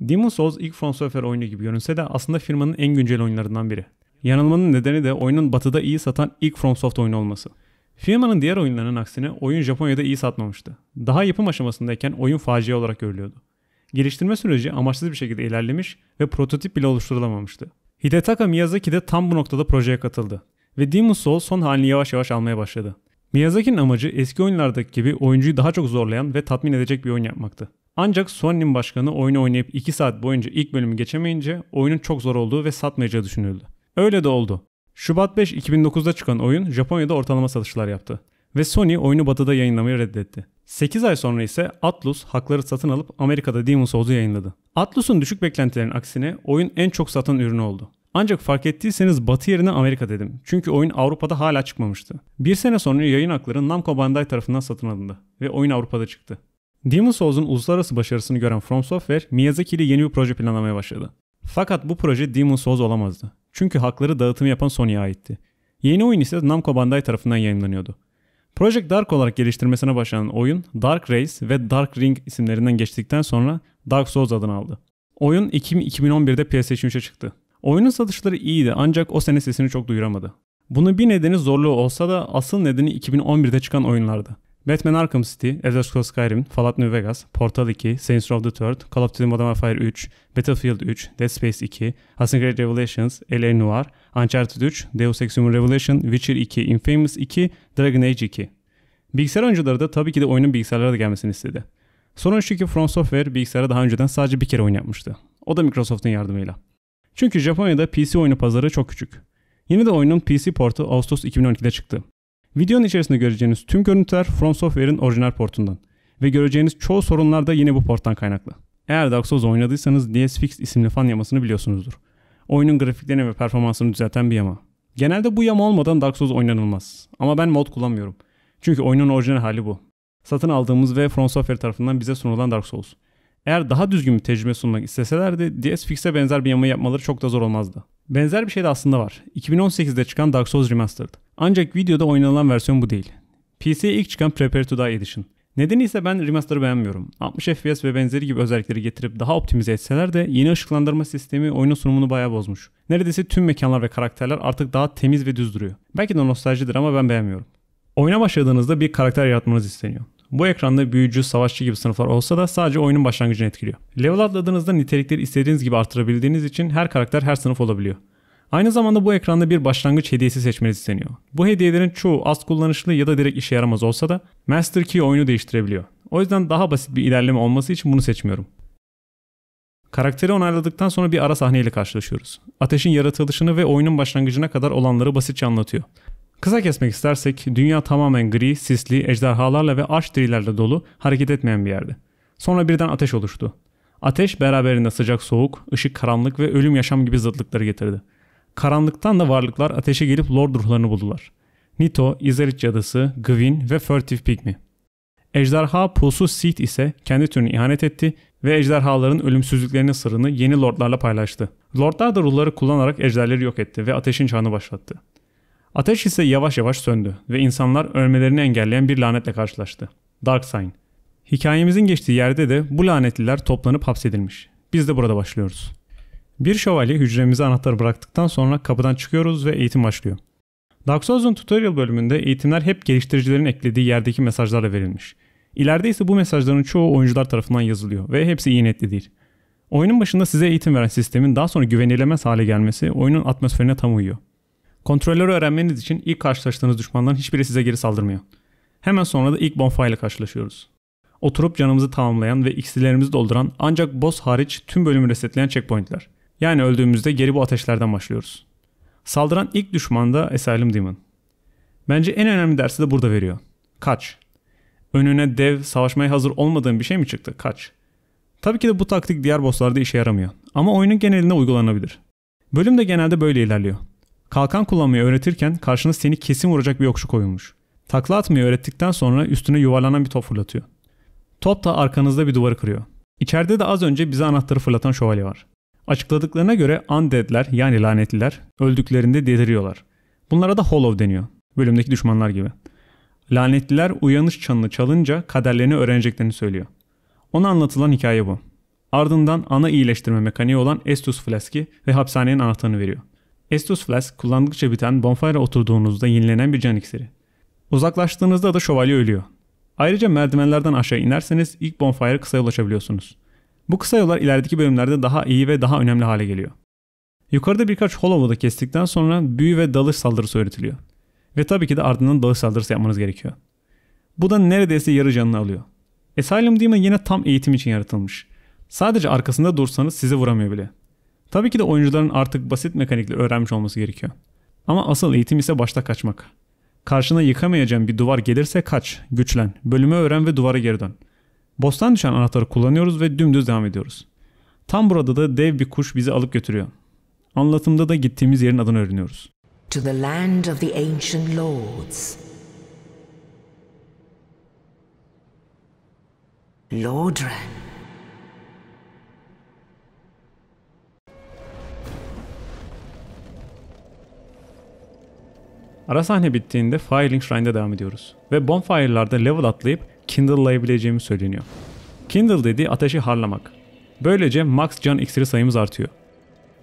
Demon Souls ilk From Software oyunu gibi görünse de aslında firmanın en güncel oyunlarından biri. Yanılmanın nedeni de oyunun batıda iyi satan ilk From oyunu olması. Firmanın diğer oyunlarının aksine oyun Japonya'da iyi satmamıştı. Daha yapım aşamasındayken oyun facia olarak görülüyordu. Geliştirme süreci amaçsız bir şekilde ilerlemiş ve prototip bile oluşturulamamıştı. Hidetaka Miyazaki de tam bu noktada projeye katıldı ve Demon Souls son halini yavaş yavaş almaya başladı. Miyazaki'nin amacı eski oyunlardaki gibi oyuncuyu daha çok zorlayan ve tatmin edecek bir oyun yapmaktı. Ancak Sony'nin başkanı oyunu oynayıp 2 saat boyunca ilk bölümü geçemeyince oyunun çok zor olduğu ve satmayacağı düşünüldü. Öyle de oldu. Şubat 5 2009'da çıkan oyun Japonya'da ortalama satışlar yaptı ve Sony oyunu batıda yayınlamayı reddetti. 8 ay sonra ise Atlus hakları satın alıp Amerika'da Demon Souls'u yayınladı. Atlus'un düşük beklentilerin aksine oyun en çok satan ürünü oldu. Ancak fark ettiyseniz batı yerine Amerika dedim. Çünkü oyun Avrupa'da hala çıkmamıştı. Bir sene sonra yayın hakları Namco Bandai tarafından satın alındı ve oyun Avrupa'da çıktı. Demon Souls'un uluslararası başarısını gören From Software, Miyazaki ile yeni bir proje planlamaya başladı. Fakat bu proje Demon Souls olamazdı. Çünkü hakları dağıtımı yapan Sony'ye aitti. Yeni oyun ise Namco Bandai tarafından yayınlanıyordu. Project Dark olarak geliştirmesine başlanan oyun Dark Race ve Dark Ring isimlerinden geçtikten sonra Dark Souls adını aldı. Oyun Ekim 2011'de ps 3'e çıktı. Oyunun satışları iyiydi ancak o sene sesini çok duyuramadı. Bunun bir nedeni zorluğu olsa da asıl nedeni 2011'de çıkan oyunlardı. Batman Arkham City, Elder Scrolls Skyrim, Fallout New Vegas, Portal 2, Saints Row the Third, Call of Duty Modern Warfare 3, Battlefield 3, Dead Space 2, Assassin's Creed Revelations, L.A. Noir, Uncharted 3, Deus Ex Human Revelation, Witcher 2, Infamous 2, Dragon Age 2. Bilgisayar oyuncuları da tabii ki de oyunun bilgisayarlara da gelmesini istedi. Sorun şu ki From Software bilgisayara daha önceden sadece bir kere oyun yapmıştı. O da Microsoft'un yardımıyla. Çünkü Japonya'da PC oyunu pazarı çok küçük. Yine de oyunun PC portu Ağustos 2012'de çıktı. Videonun içerisinde göreceğiniz tüm görüntüler From Software'in orijinal portundan ve göreceğiniz çoğu sorunlar da yine bu porttan kaynaklı. Eğer Dark Souls oynadıysanız DSFix isimli fan yamasını biliyorsunuzdur. Oyunun grafiklerini ve performansını düzelten bir yama. Genelde bu yama olmadan Dark Souls oynanılmaz. Ama ben mod kullanmıyorum. Çünkü oyunun orijinal hali bu. Satın aldığımız ve From Software tarafından bize sunulan Dark Souls. Eğer daha düzgün bir tecrübe sunmak isteselerdi DSFix'e benzer bir yama yapmaları çok da zor olmazdı. Benzer bir şey de aslında var. 2018'de çıkan Dark Souls Remastered. Ancak videoda oynanılan versiyon bu değil. PC'ye ilk çıkan Prepare to Die Edition. Nedeni ise ben remaster'ı beğenmiyorum. 60 FPS ve benzeri gibi özellikleri getirip daha optimize etseler de yeni ışıklandırma sistemi oyunun sunumunu bayağı bozmuş. Neredeyse tüm mekanlar ve karakterler artık daha temiz ve düz duruyor. Belki de nostaljidir ama ben beğenmiyorum. Oyuna başladığınızda bir karakter yaratmanız isteniyor. Bu ekranda büyücü, savaşçı gibi sınıflar olsa da sadece oyunun başlangıcını etkiliyor. Level atladığınızda nitelikleri istediğiniz gibi artırabildiğiniz için her karakter her sınıf olabiliyor. Aynı zamanda bu ekranda bir başlangıç hediyesi seçmeniz isteniyor. Bu hediyelerin çoğu az kullanışlı ya da direkt işe yaramaz olsa da Master Key oyunu değiştirebiliyor. O yüzden daha basit bir ilerleme olması için bunu seçmiyorum. Karakteri onayladıktan sonra bir ara sahneyle karşılaşıyoruz. Ateşin yaratılışını ve oyunun başlangıcına kadar olanları basitçe anlatıyor. Kısa kesmek istersek dünya tamamen gri, sisli, ejderhalarla ve arş dirilerle dolu, hareket etmeyen bir yerde. Sonra birden ateş oluştu. Ateş beraberinde sıcak soğuk, ışık karanlık ve ölüm yaşam gibi zıtlıkları getirdi. Karanlıktan da varlıklar ateşe gelip lord ruhlarını buldular. Nito, İzarit cadısı, Gwyn ve Furtive Pygmy. Ejderha Pulsu Seed ise kendi türünü ihanet etti ve ejderhaların ölümsüzlüklerinin sırrını yeni lordlarla paylaştı. Lordlar da ruhları kullanarak ejderleri yok etti ve ateşin çağını başlattı. Ateş ise yavaş yavaş söndü ve insanlar ölmelerini engelleyen bir lanetle karşılaştı. Dark Sign. Hikayemizin geçtiği yerde de bu lanetliler toplanıp hapsedilmiş. Biz de burada başlıyoruz. Bir şövalye hücremize anahtarı bıraktıktan sonra kapıdan çıkıyoruz ve eğitim başlıyor. Dark Souls'un tutorial bölümünde eğitimler hep geliştiricilerin eklediği yerdeki mesajlarla verilmiş. İleride ise bu mesajların çoğu oyuncular tarafından yazılıyor ve hepsi iyi niyetli değil. Oyunun başında size eğitim veren sistemin daha sonra güvenilemez hale gelmesi oyunun atmosferine tam uyuyor. Kontrolleri öğrenmeniz için ilk karşılaştığınız düşmanların hiçbiri size geri saldırmıyor. Hemen sonra da ilk bonfire ile karşılaşıyoruz. Oturup canımızı tamamlayan ve ikisilerimizi dolduran ancak boss hariç tüm bölümü resetleyen checkpointler. Yani öldüğümüzde geri bu ateşlerden başlıyoruz. Saldıran ilk düşman da Asylum Demon. Bence en önemli dersi de burada veriyor. Kaç. Önüne dev, savaşmaya hazır olmadığın bir şey mi çıktı? Kaç. Tabii ki de bu taktik diğer bosslarda işe yaramıyor. Ama oyunun genelinde uygulanabilir. Bölüm de genelde böyle ilerliyor. Kalkan kullanmayı öğretirken karşına seni kesin vuracak bir yokşu koyulmuş. Takla atmayı öğrettikten sonra üstüne yuvarlanan bir top fırlatıyor. Top da arkanızda bir duvarı kırıyor. İçeride de az önce bize anahtarı fırlatan şövalye var. Açıkladıklarına göre undeadler yani lanetliler öldüklerinde deliriyorlar. Bunlara da hollow deniyor. Bölümdeki düşmanlar gibi. Lanetliler uyanış çanını çalınca kaderlerini öğreneceklerini söylüyor. Ona anlatılan hikaye bu. Ardından ana iyileştirme mekaniği olan Estus Flask'i ve hapishanenin anahtarını veriyor. Estus Flask kullandıkça biten bonfire oturduğunuzda yenilenen bir can iksiri. Uzaklaştığınızda da şövalye ölüyor. Ayrıca merdivenlerden aşağı inerseniz ilk bonfire kısa ulaşabiliyorsunuz. Bu kısa yollar ilerideki bölümlerde daha iyi ve daha önemli hale geliyor. Yukarıda birkaç Hollow'u da kestikten sonra büyü ve dalış saldırısı öğretiliyor. Ve tabii ki de ardından dalış saldırısı yapmanız gerekiyor. Bu da neredeyse yarı canını alıyor. Asylum Demon yine tam eğitim için yaratılmış. Sadece arkasında dursanız sizi vuramıyor bile. Tabii ki de oyuncuların artık basit mekanikleri öğrenmiş olması gerekiyor. Ama asıl eğitim ise başta kaçmak. Karşına yıkamayacağın bir duvar gelirse kaç, güçlen, bölümü öğren ve duvara geri dön. Bostan düşen anahtarı kullanıyoruz ve dümdüz devam ediyoruz. Tam burada da dev bir kuş bizi alıp götürüyor. Anlatımda da gittiğimiz yerin adını öğreniyoruz. To the land of the ancient lords. Lordran. Ara sahne bittiğinde Firelink Shrine'de devam ediyoruz. Ve bonfire'larda level atlayıp Kindle'layabileceğimi söyleniyor. Kindle dediği ateşi harlamak. Böylece max can iksiri sayımız artıyor.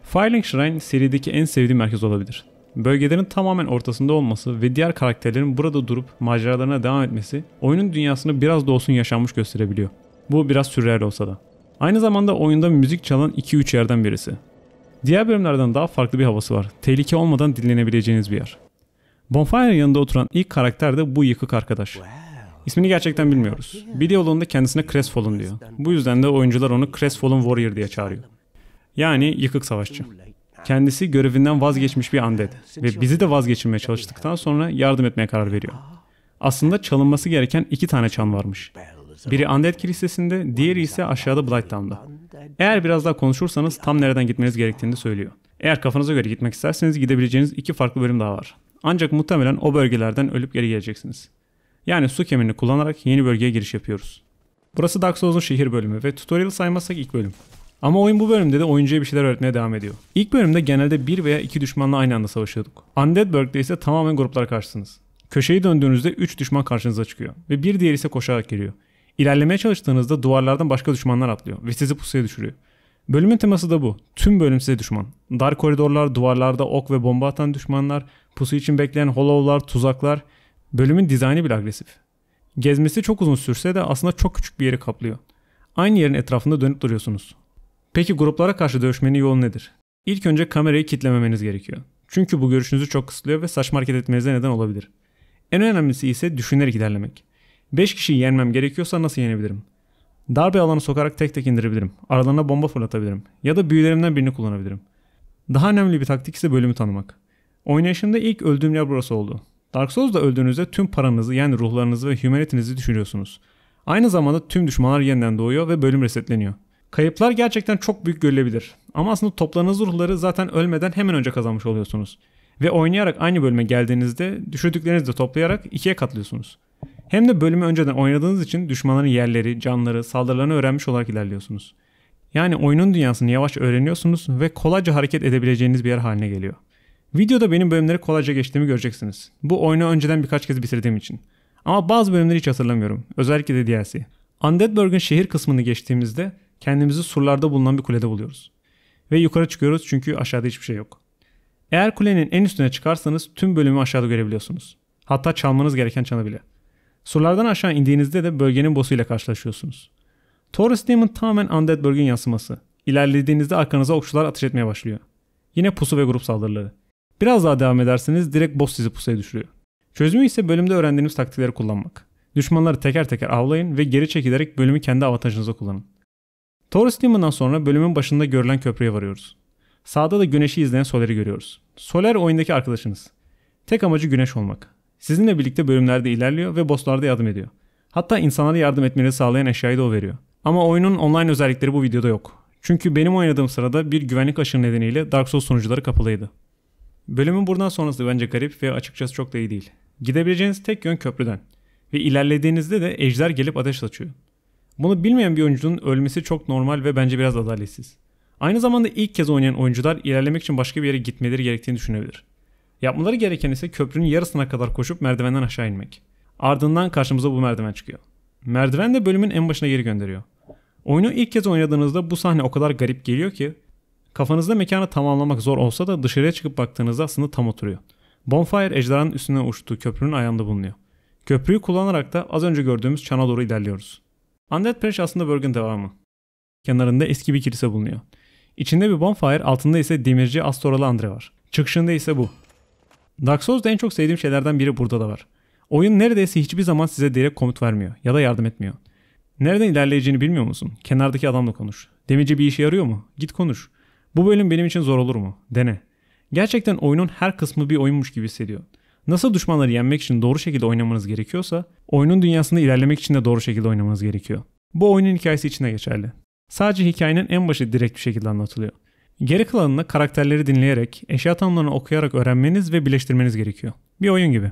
Filing Shrine serideki en sevdiğim merkez olabilir. Bölgelerin tamamen ortasında olması ve diğer karakterlerin burada durup maceralarına devam etmesi oyunun dünyasını biraz da olsun yaşanmış gösterebiliyor. Bu biraz sürreal olsa da. Aynı zamanda oyunda müzik çalan 2-3 yerden birisi. Diğer bölümlerden daha farklı bir havası var. Tehlike olmadan dinlenebileceğiniz bir yer. Bonfire yanında oturan ilk karakter de bu yıkık arkadaş. İsmini gerçekten bilmiyoruz. Videoluğunda kendisine Crestfallen diyor. Bu yüzden de oyuncular onu Crestfallen Warrior diye çağırıyor. Yani yıkık savaşçı. Kendisi görevinden vazgeçmiş bir undead ve bizi de vazgeçirmeye çalıştıktan sonra yardım etmeye karar veriyor. Aslında çalınması gereken iki tane çan varmış. Biri Undead Kilisesi'nde, diğeri ise aşağıda Blighttown'da. Eğer biraz daha konuşursanız tam nereden gitmeniz gerektiğini söylüyor. Eğer kafanıza göre gitmek isterseniz gidebileceğiniz iki farklı bölüm daha var. Ancak muhtemelen o bölgelerden ölüp geri geleceksiniz. Yani su kemerini kullanarak yeni bölgeye giriş yapıyoruz. Burası Dark Souls'un şehir bölümü ve tutorial saymazsak ilk bölüm. Ama oyun bu bölümde de oyuncuya bir şeyler öğretmeye devam ediyor. İlk bölümde genelde bir veya iki düşmanla aynı anda savaşıyorduk. Undead Burg'de ise tamamen gruplar karşısınız. Köşeyi döndüğünüzde 3 düşman karşınıza çıkıyor ve bir diğer ise koşarak geliyor. İlerlemeye çalıştığınızda duvarlardan başka düşmanlar atlıyor ve sizi pusuya düşürüyor. Bölümün teması da bu. Tüm bölüm size düşman. Dar koridorlar, duvarlarda ok ve bomba atan düşmanlar, pusu için bekleyen hollowlar, tuzaklar Bölümün dizaynı bile agresif. Gezmesi çok uzun sürse de aslında çok küçük bir yeri kaplıyor. Aynı yerin etrafında dönüp duruyorsunuz. Peki gruplara karşı dövüşmenin yolu nedir? İlk önce kamerayı kitlememeniz gerekiyor. Çünkü bu görüşünüzü çok kısıtlıyor ve saçma hareket etmenize neden olabilir. En önemlisi ise düşünerek ilerlemek. 5 kişiyi yenmem gerekiyorsa nasıl yenebilirim? Darbe alanı sokarak tek tek indirebilirim. Aralarına bomba fırlatabilirim. Ya da büyülerimden birini kullanabilirim. Daha önemli bir taktik ise bölümü tanımak. Oynayışımda ilk öldüğüm yer burası oldu. Dark Souls'da öldüğünüzde tüm paranızı yani ruhlarınızı ve humanity'nizi düşürüyorsunuz. Aynı zamanda tüm düşmanlar yeniden doğuyor ve bölüm resetleniyor. Kayıplar gerçekten çok büyük görülebilir. Ama aslında topladığınız ruhları zaten ölmeden hemen önce kazanmış oluyorsunuz. Ve oynayarak aynı bölüme geldiğinizde düşürdüklerinizi de toplayarak ikiye katlıyorsunuz. Hem de bölümü önceden oynadığınız için düşmanların yerleri, canları, saldırılarını öğrenmiş olarak ilerliyorsunuz. Yani oyunun dünyasını yavaş öğreniyorsunuz ve kolayca hareket edebileceğiniz bir yer haline geliyor. Videoda benim bölümleri kolayca geçtiğimi göreceksiniz. Bu oyunu önceden birkaç kez bitirdiğim için. Ama bazı bölümleri hiç hatırlamıyorum. Özellikle de DLC. Undeadburg'un şehir kısmını geçtiğimizde kendimizi surlarda bulunan bir kulede buluyoruz. Ve yukarı çıkıyoruz çünkü aşağıda hiçbir şey yok. Eğer kulenin en üstüne çıkarsanız tüm bölümü aşağıda görebiliyorsunuz. Hatta çalmanız gereken çanı bile. Surlardan aşağı indiğinizde de bölgenin boss'u ile karşılaşıyorsunuz. Taurus Demon tamamen Undeadburg'un yansıması. İlerlediğinizde arkanıza okçular ateş etmeye başlıyor. Yine pusu ve grup saldırıları. Biraz daha devam ederseniz direkt boss sizi pusuya düşürüyor. Çözümü ise bölümde öğrendiğiniz taktikleri kullanmak. Düşmanları teker teker avlayın ve geri çekilerek bölümü kendi avantajınıza kullanın. Taurus Liman'dan sonra bölümün başında görülen köprüye varıyoruz. Sağda da güneşi izleyen Soler'i görüyoruz. Soler oyundaki arkadaşınız. Tek amacı güneş olmak. Sizinle birlikte bölümlerde ilerliyor ve bosslarda yardım ediyor. Hatta insanlara yardım etmeni sağlayan eşyayı da o veriyor. Ama oyunun online özellikleri bu videoda yok. Çünkü benim oynadığım sırada bir güvenlik aşırı nedeniyle Dark Souls sunucuları kapalıydı. Bölümün buradan sonrası bence garip ve açıkçası çok da iyi değil. Gidebileceğiniz tek yön köprüden ve ilerlediğinizde de ejder gelip ateş açıyor. Bunu bilmeyen bir oyuncunun ölmesi çok normal ve bence biraz adaletsiz. Aynı zamanda ilk kez oynayan oyuncular ilerlemek için başka bir yere gitmeleri gerektiğini düşünebilir. Yapmaları gereken ise köprünün yarısına kadar koşup merdivenden aşağı inmek. Ardından karşımıza bu merdiven çıkıyor. Merdiven de bölümün en başına geri gönderiyor. Oyunu ilk kez oynadığınızda bu sahne o kadar garip geliyor ki Kafanızda mekanı tamamlamak zor olsa da dışarıya çıkıp baktığınızda aslında tam oturuyor. Bonfire ejderhanın üstüne uçtuğu köprünün ayağında bulunuyor. Köprüyü kullanarak da az önce gördüğümüz çana doğru ilerliyoruz. Undead Parish aslında bölgenin devamı. Kenarında eski bir kilise bulunuyor. İçinde bir bonfire, altında ise demirci Astoralı Andre var. Çıkışında ise bu. Dark Souls'da en çok sevdiğim şeylerden biri burada da var. Oyun neredeyse hiçbir zaman size direkt komut vermiyor ya da yardım etmiyor. Nereden ilerleyeceğini bilmiyor musun? Kenardaki adamla konuş. Demirci bir işe yarıyor mu? Git konuş. Bu bölüm benim için zor olur mu? Dene. Gerçekten oyunun her kısmı bir oyunmuş gibi hissediyor. Nasıl düşmanları yenmek için doğru şekilde oynamanız gerekiyorsa, oyunun dünyasında ilerlemek için de doğru şekilde oynamanız gerekiyor. Bu oyunun hikayesi için de geçerli. Sadece hikayenin en başı direkt bir şekilde anlatılıyor. Geri kalanını karakterleri dinleyerek, eşya tanımlarını okuyarak öğrenmeniz ve birleştirmeniz gerekiyor. Bir oyun gibi.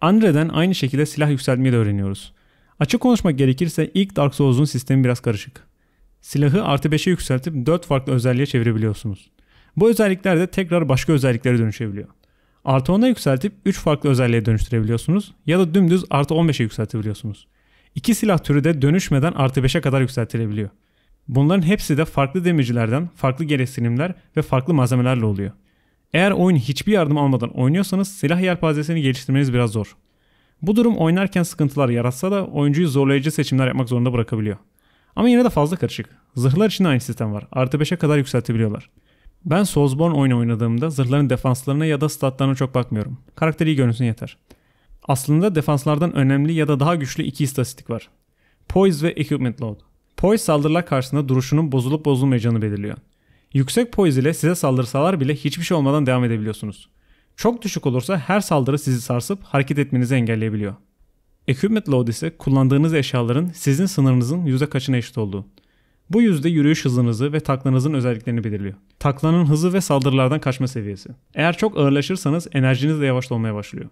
Andre'den aynı şekilde silah yükseltmeyi de öğreniyoruz. Açık konuşmak gerekirse ilk Dark Souls'un sistemi biraz karışık silahı artı 5'e yükseltip 4 farklı özelliğe çevirebiliyorsunuz. Bu özellikler de tekrar başka özelliklere dönüşebiliyor. Artı 10'a yükseltip 3 farklı özelliğe dönüştürebiliyorsunuz ya da dümdüz artı 15'e yükseltebiliyorsunuz. İki silah türü de dönüşmeden artı 5'e kadar yükseltilebiliyor. Bunların hepsi de farklı demircilerden, farklı gereksinimler ve farklı malzemelerle oluyor. Eğer oyun hiçbir yardım almadan oynuyorsanız silah yelpazesini geliştirmeniz biraz zor. Bu durum oynarken sıkıntılar yaratsa da oyuncuyu zorlayıcı seçimler yapmak zorunda bırakabiliyor. Ama yine de fazla karışık. Zırhlar için aynı sistem var. Artı 5'e kadar yükseltebiliyorlar. Ben Soulsborne oyunu oynadığımda zırhların defanslarına ya da statlarına çok bakmıyorum. Karakter iyi görünsün yeter. Aslında defanslardan önemli ya da daha güçlü iki istatistik var. Poise ve Equipment Load. Poise saldırılar karşısında duruşunun bozulup bozulmayacağını belirliyor. Yüksek poise ile size saldırsalar bile hiçbir şey olmadan devam edebiliyorsunuz. Çok düşük olursa her saldırı sizi sarsıp hareket etmenizi engelleyebiliyor. Equipment load ise kullandığınız eşyaların sizin sınırınızın yüzde kaçına eşit olduğu. Bu yüzde yürüyüş hızınızı ve taklanızın özelliklerini belirliyor. Taklanın hızı ve saldırılardan kaçma seviyesi. Eğer çok ağırlaşırsanız enerjiniz de yavaş olmaya başlıyor.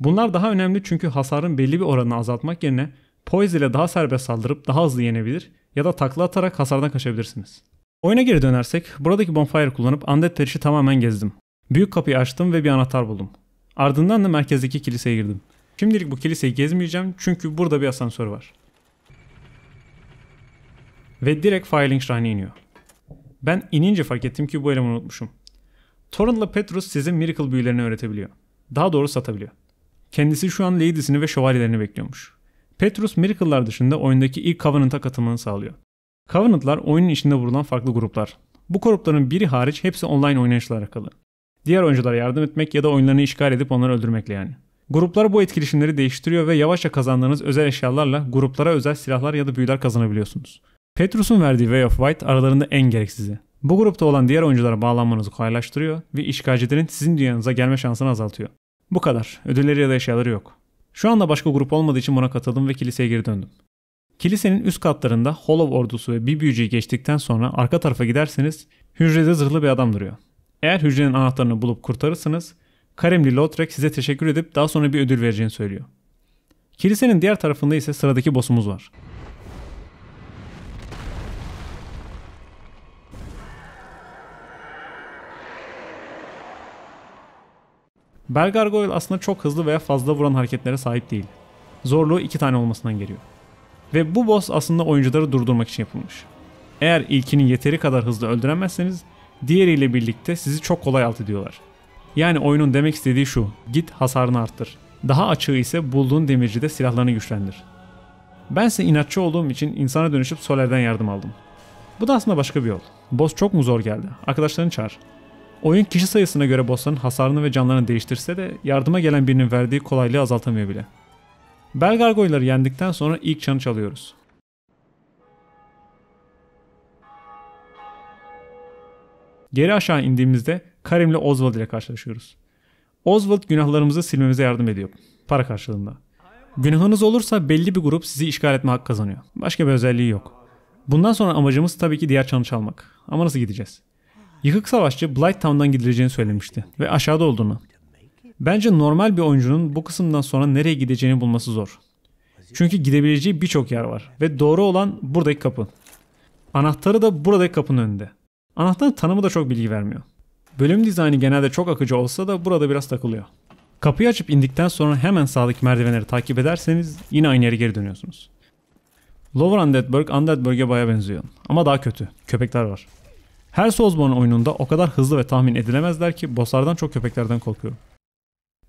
Bunlar daha önemli çünkü hasarın belli bir oranını azaltmak yerine poise ile daha serbest saldırıp daha hızlı yenebilir ya da takla atarak hasardan kaçabilirsiniz. Oyuna geri dönersek buradaki bonfire kullanıp Undead Terish'i tamamen gezdim. Büyük kapıyı açtım ve bir anahtar buldum. Ardından da merkezdeki kiliseye girdim. Şimdilik bu kiliseyi gezmeyeceğim çünkü burada bir asansör var. Ve direkt Filing Shrine'e iniyor. Ben inince fark ettim ki bu elemanı unutmuşum. Torunla Petrus size Miracle büyülerini öğretebiliyor. Daha doğru satabiliyor. Kendisi şu an Lady'sini ve şövalyelerini bekliyormuş. Petrus Miracle'lar dışında oyundaki ilk Covenant'a katılmanı sağlıyor. Covenant'lar oyunun içinde vurulan farklı gruplar. Bu grupların biri hariç hepsi online oynayışla alakalı. Diğer oyunculara yardım etmek ya da oyunlarını işgal edip onları öldürmekle yani. Gruplar bu etkileşimleri değiştiriyor ve yavaşça kazandığınız özel eşyalarla gruplara özel silahlar ya da büyüler kazanabiliyorsunuz. Petrus'un verdiği Way of White aralarında en gereksizi. Bu grupta olan diğer oyunculara bağlanmanızı kolaylaştırıyor ve işgalcilerin sizin dünyanıza gelme şansını azaltıyor. Bu kadar. Ödülleri ya da eşyaları yok. Şu anda başka grup olmadığı için buna katıldım ve kiliseye geri döndüm. Kilisenin üst katlarında Hollow ordusu ve bir büyücüyü geçtikten sonra arka tarafa giderseniz hücrede zırhlı bir adam duruyor. Eğer hücrenin anahtarını bulup kurtarırsanız Karemli Lautrec size teşekkür edip daha sonra bir ödül vereceğini söylüyor. Kilisenin diğer tarafında ise sıradaki boss'umuz var. Belgargoyle aslında çok hızlı veya fazla vuran hareketlere sahip değil. Zorluğu iki tane olmasından geliyor. Ve bu boss aslında oyuncuları durdurmak için yapılmış. Eğer ilkini yeteri kadar hızlı öldüremezseniz diğeriyle birlikte sizi çok kolay alt ediyorlar. Yani oyunun demek istediği şu. Git hasarını arttır. Daha açığı ise bulduğun demircide silahlarını güçlendir. Ben Bense inatçı olduğum için insana dönüşüp Soler'den yardım aldım. Bu da aslında başka bir yol. Boss çok mu zor geldi? Arkadaşlarını çağır. Oyun kişi sayısına göre bossların hasarını ve canlarını değiştirse de yardıma gelen birinin verdiği kolaylığı azaltamıyor bile. Belgargoyları yendikten sonra ilk çanı çalıyoruz. Geri aşağı indiğimizde Karim ile Oswald ile karşılaşıyoruz. Oswald günahlarımızı silmemize yardım ediyor. Para karşılığında. Günahınız olursa belli bir grup sizi işgal etme hakkı kazanıyor. Başka bir özelliği yok. Bundan sonra amacımız tabii ki diğer çanı çalmak. Ama nasıl gideceğiz? Yıkık savaşçı Blight Town'dan gidileceğini söylemişti ve aşağıda olduğunu. Bence normal bir oyuncunun bu kısımdan sonra nereye gideceğini bulması zor. Çünkü gidebileceği birçok yer var ve doğru olan buradaki kapı. Anahtarı da buradaki kapının önünde. Anahtarın tanımı da çok bilgi vermiyor. Bölüm dizaynı genelde çok akıcı olsa da burada biraz takılıyor. Kapıyı açıp indikten sonra hemen sağdaki merdivenleri takip ederseniz yine aynı yere geri dönüyorsunuz. Lower Undeadburg, Undeadburg'e baya benziyor. Ama daha kötü. Köpekler var. Her Soulsborne oyununda o kadar hızlı ve tahmin edilemezler ki bosslardan çok köpeklerden korkuyorum.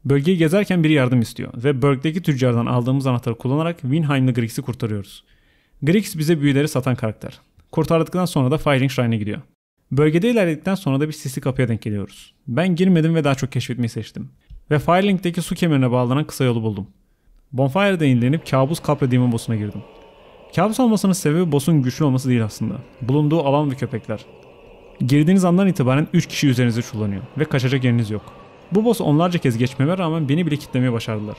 Bölgeyi gezerken biri yardım istiyor ve Berg'deki tüccardan aldığımız anahtarı kullanarak Winheim'li Grix'i kurtarıyoruz. Grix bize büyüleri satan karakter. Kurtardıktan sonra da Firing Shrine'e gidiyor. Bölgede ilerledikten sonra da bir sisli kapıya denk geliyoruz. Ben girmedim ve daha çok keşfetmeyi seçtim. Ve Firelink'teki su kemerine bağlanan kısa yolu buldum. Bonfire'da inlenip kabus kapra demon boss'una girdim. Kabus olmasının sebebi boss'un güçlü olması değil aslında. Bulunduğu alan ve köpekler. Girdiğiniz andan itibaren 3 kişi üzerinize çullanıyor ve kaçacak yeriniz yok. Bu boss onlarca kez geçmeme rağmen beni bile kitlemeye başardılar.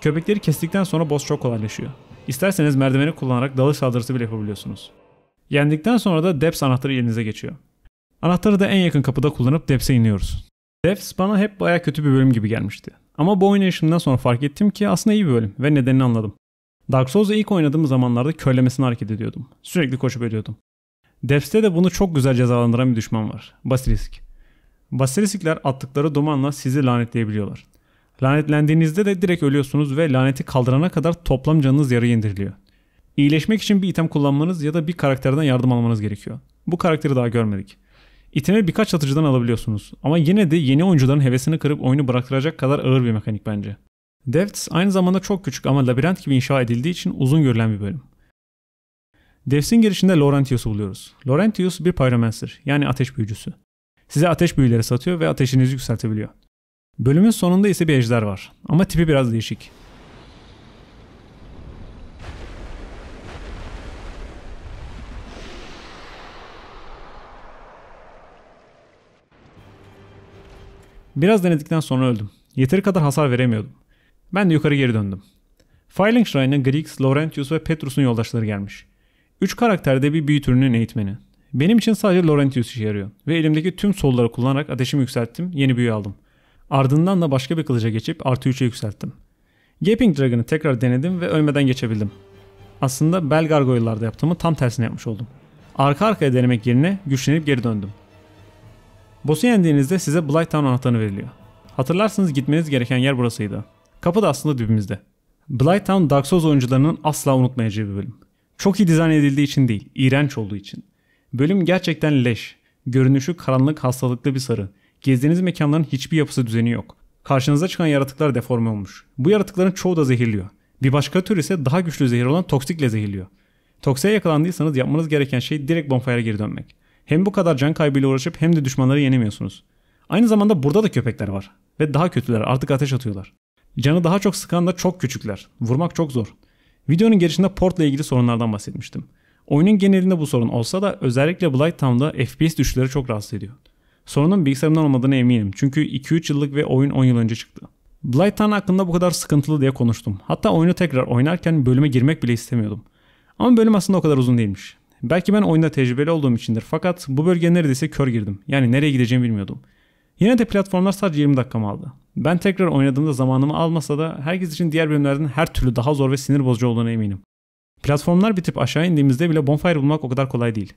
Köpekleri kestikten sonra boss çok kolaylaşıyor. İsterseniz merdiveni kullanarak dalış saldırısı bile yapabiliyorsunuz. Yendikten sonra da deps anahtarı elinize geçiyor. Anahtarı da en yakın kapıda kullanıp Deps'e iniyoruz. Devs bana hep baya kötü bir bölüm gibi gelmişti. Ama bu oynayışımdan sonra fark ettim ki aslında iyi bir bölüm ve nedenini anladım. Dark Souls'da ilk oynadığım zamanlarda körlemesine hareket ediyordum. Sürekli koşup ölüyordum. Deps'te de bunu çok güzel cezalandıran bir düşman var. Basilisk. Basiliskler attıkları dumanla sizi lanetleyebiliyorlar. Lanetlendiğinizde de direkt ölüyorsunuz ve laneti kaldırana kadar toplam canınız yarı indiriliyor. İyileşmek için bir item kullanmanız ya da bir karakterden yardım almanız gerekiyor. Bu karakteri daha görmedik. İteme birkaç atıcıdan alabiliyorsunuz. Ama yine de yeni oyuncuların hevesini kırıp oyunu bıraktıracak kadar ağır bir mekanik bence. Depths aynı zamanda çok küçük ama labirent gibi inşa edildiği için uzun görülen bir bölüm. Devsin girişinde Laurentius'u buluyoruz. Laurentius bir pyromancer yani ateş büyücüsü. Size ateş büyüleri satıyor ve ateşinizi yükseltebiliyor. Bölümün sonunda ise bir ejder var ama tipi biraz değişik. Biraz denedikten sonra öldüm. Yeteri kadar hasar veremiyordum. Ben de yukarı geri döndüm. Filing Shrine'a Griggs, Laurentius ve Petrus'un yoldaşları gelmiş. Üç karakterde bir büyü türünün eğitmeni. Benim için sadece Laurentius işe yarıyor ve elimdeki tüm solları kullanarak ateşimi yükselttim, yeni büyü aldım. Ardından da başka bir kılıca geçip artı 3'e yükselttim. Gaping Dragon'ı tekrar denedim ve ölmeden geçebildim. Aslında bel yaptığımı tam tersine yapmış oldum. Arka arkaya denemek yerine güçlenip geri döndüm. Boss'u yendiğinizde size Blight Town anahtarını veriliyor. Hatırlarsınız gitmeniz gereken yer burasıydı. Kapı da aslında dibimizde. Blight Town Dark Souls oyuncularının asla unutmayacağı bir bölüm. Çok iyi dizayn edildiği için değil, iğrenç olduğu için. Bölüm gerçekten leş. Görünüşü karanlık hastalıklı bir sarı. Gezdiğiniz mekanların hiçbir yapısı düzeni yok. Karşınıza çıkan yaratıklar deforme olmuş. Bu yaratıkların çoğu da zehirliyor. Bir başka tür ise daha güçlü zehir olan toksikle zehirliyor. Toksiğe yakalandıysanız yapmanız gereken şey direkt bonfire'a geri dönmek. Hem bu kadar can kaybıyla uğraşıp hem de düşmanları yenemiyorsunuz. Aynı zamanda burada da köpekler var. Ve daha kötüler artık ateş atıyorlar. Canı daha çok sıkan da çok küçükler. Vurmak çok zor. Videonun girişinde portla ilgili sorunlardan bahsetmiştim. Oyunun genelinde bu sorun olsa da özellikle Blight Town'da FPS düşüşleri çok rahatsız ediyor. Sorunun bilgisayarımdan olmadığını eminim çünkü 2-3 yıllık ve oyun 10 yıl önce çıktı. Blight Town hakkında bu kadar sıkıntılı diye konuştum. Hatta oyunu tekrar oynarken bölüme girmek bile istemiyordum. Ama bölüm aslında o kadar uzun değilmiş. Belki ben oyunda tecrübeli olduğum içindir fakat bu bölgeye neredeyse kör girdim. Yani nereye gideceğimi bilmiyordum. Yine de platformlar sadece 20 dakikamı aldı. Ben tekrar oynadığımda zamanımı almasa da herkes için diğer bölümlerden her türlü daha zor ve sinir bozucu olduğuna eminim. Platformlar bitip aşağı indiğimizde bile bonfire bulmak o kadar kolay değil.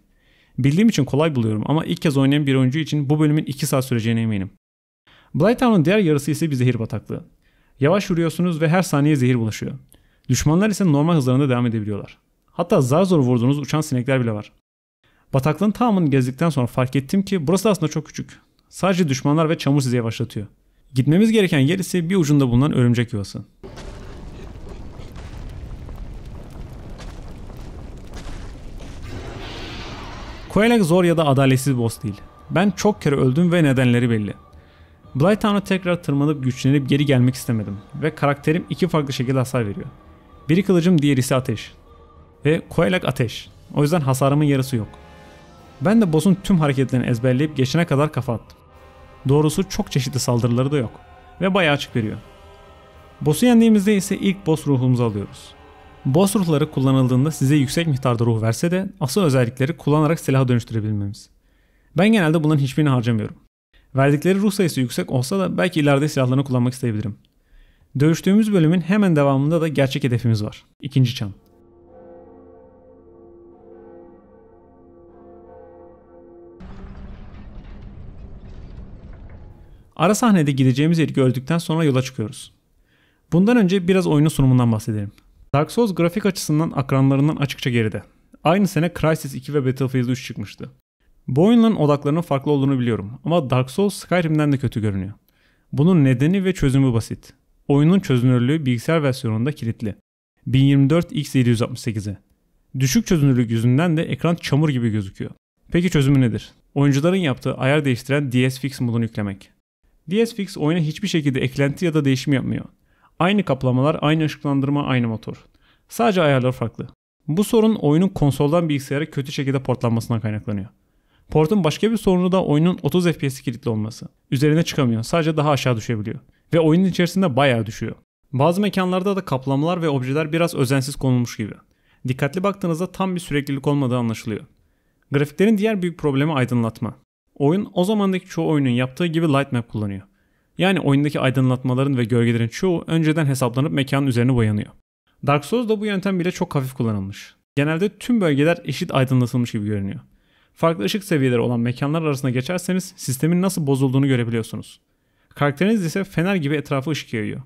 Bildiğim için kolay buluyorum ama ilk kez oynayan bir oyuncu için bu bölümün 2 saat süreceğine eminim. Blighttown'un diğer yarısı ise bir zehir bataklığı. Yavaş yürüyorsunuz ve her saniye zehir bulaşıyor. Düşmanlar ise normal hızlarında devam edebiliyorlar. Hatta zar zor vurduğunuz uçan sinekler bile var. Bataklığın tamamını gezdikten sonra fark ettim ki burası aslında çok küçük. Sadece düşmanlar ve çamur sizi yavaşlatıyor. Gitmemiz gereken yer ise bir ucunda bulunan örümcek yuvası. Koyalak zor ya da adaletsiz boss değil. Ben çok kere öldüm ve nedenleri belli. Blighttown'a tekrar tırmanıp güçlenip geri gelmek istemedim ve karakterim iki farklı şekilde hasar veriyor. Biri kılıcım diğeri ise ateş. Ve Koelak ateş. O yüzden hasarımın yarısı yok. Ben de boss'un tüm hareketlerini ezberleyip geçene kadar kafa attım. Doğrusu çok çeşitli saldırıları da yok. Ve bayağı açık veriyor. Boss'u yendiğimizde ise ilk boss ruhumuzu alıyoruz. Boss ruhları kullanıldığında size yüksek miktarda ruh verse de asıl özellikleri kullanarak silaha dönüştürebilmemiz. Ben genelde bunların hiçbirini harcamıyorum. Verdikleri ruh sayısı yüksek olsa da belki ileride silahlarını kullanmak isteyebilirim. Dövüştüğümüz bölümün hemen devamında da gerçek hedefimiz var. İkinci çan. Ara sahnede gideceğimiz yeri gördükten sonra yola çıkıyoruz. Bundan önce biraz oyunun sunumundan bahsedelim. Dark Souls grafik açısından akranlarından açıkça geride. Aynı sene Crysis 2 ve Battlefield 3 çıkmıştı. Bu oyunların odaklarının farklı olduğunu biliyorum ama Dark Souls Skyrim'den de kötü görünüyor. Bunun nedeni ve çözümü basit. Oyunun çözünürlüğü bilgisayar versiyonunda kilitli. 1024x768'e. Düşük çözünürlük yüzünden de ekran çamur gibi gözüküyor. Peki çözümü nedir? Oyuncuların yaptığı ayar değiştiren DSFix modunu yüklemek. DSFix oyuna hiçbir şekilde eklenti ya da değişim yapmıyor. Aynı kaplamalar, aynı ışıklandırma, aynı motor. Sadece ayarlar farklı. Bu sorun oyunun konsoldan bilgisayara kötü şekilde portlanmasından kaynaklanıyor. Portun başka bir sorunu da oyunun 30 FPS kilitli olması. Üzerine çıkamıyor, sadece daha aşağı düşebiliyor. Ve oyunun içerisinde bayağı düşüyor. Bazı mekanlarda da kaplamalar ve objeler biraz özensiz konulmuş gibi. Dikkatli baktığınızda tam bir süreklilik olmadığı anlaşılıyor. Grafiklerin diğer büyük problemi aydınlatma. Oyun o zamandaki çoğu oyunun yaptığı gibi lightmap kullanıyor. Yani oyundaki aydınlatmaların ve gölgelerin çoğu önceden hesaplanıp mekanın üzerine boyanıyor. Dark Souls'da bu yöntem bile çok hafif kullanılmış. Genelde tüm bölgeler eşit aydınlatılmış gibi görünüyor. Farklı ışık seviyeleri olan mekanlar arasında geçerseniz sistemin nasıl bozulduğunu görebiliyorsunuz. Karakteriniz ise fener gibi etrafı ışık yayıyor.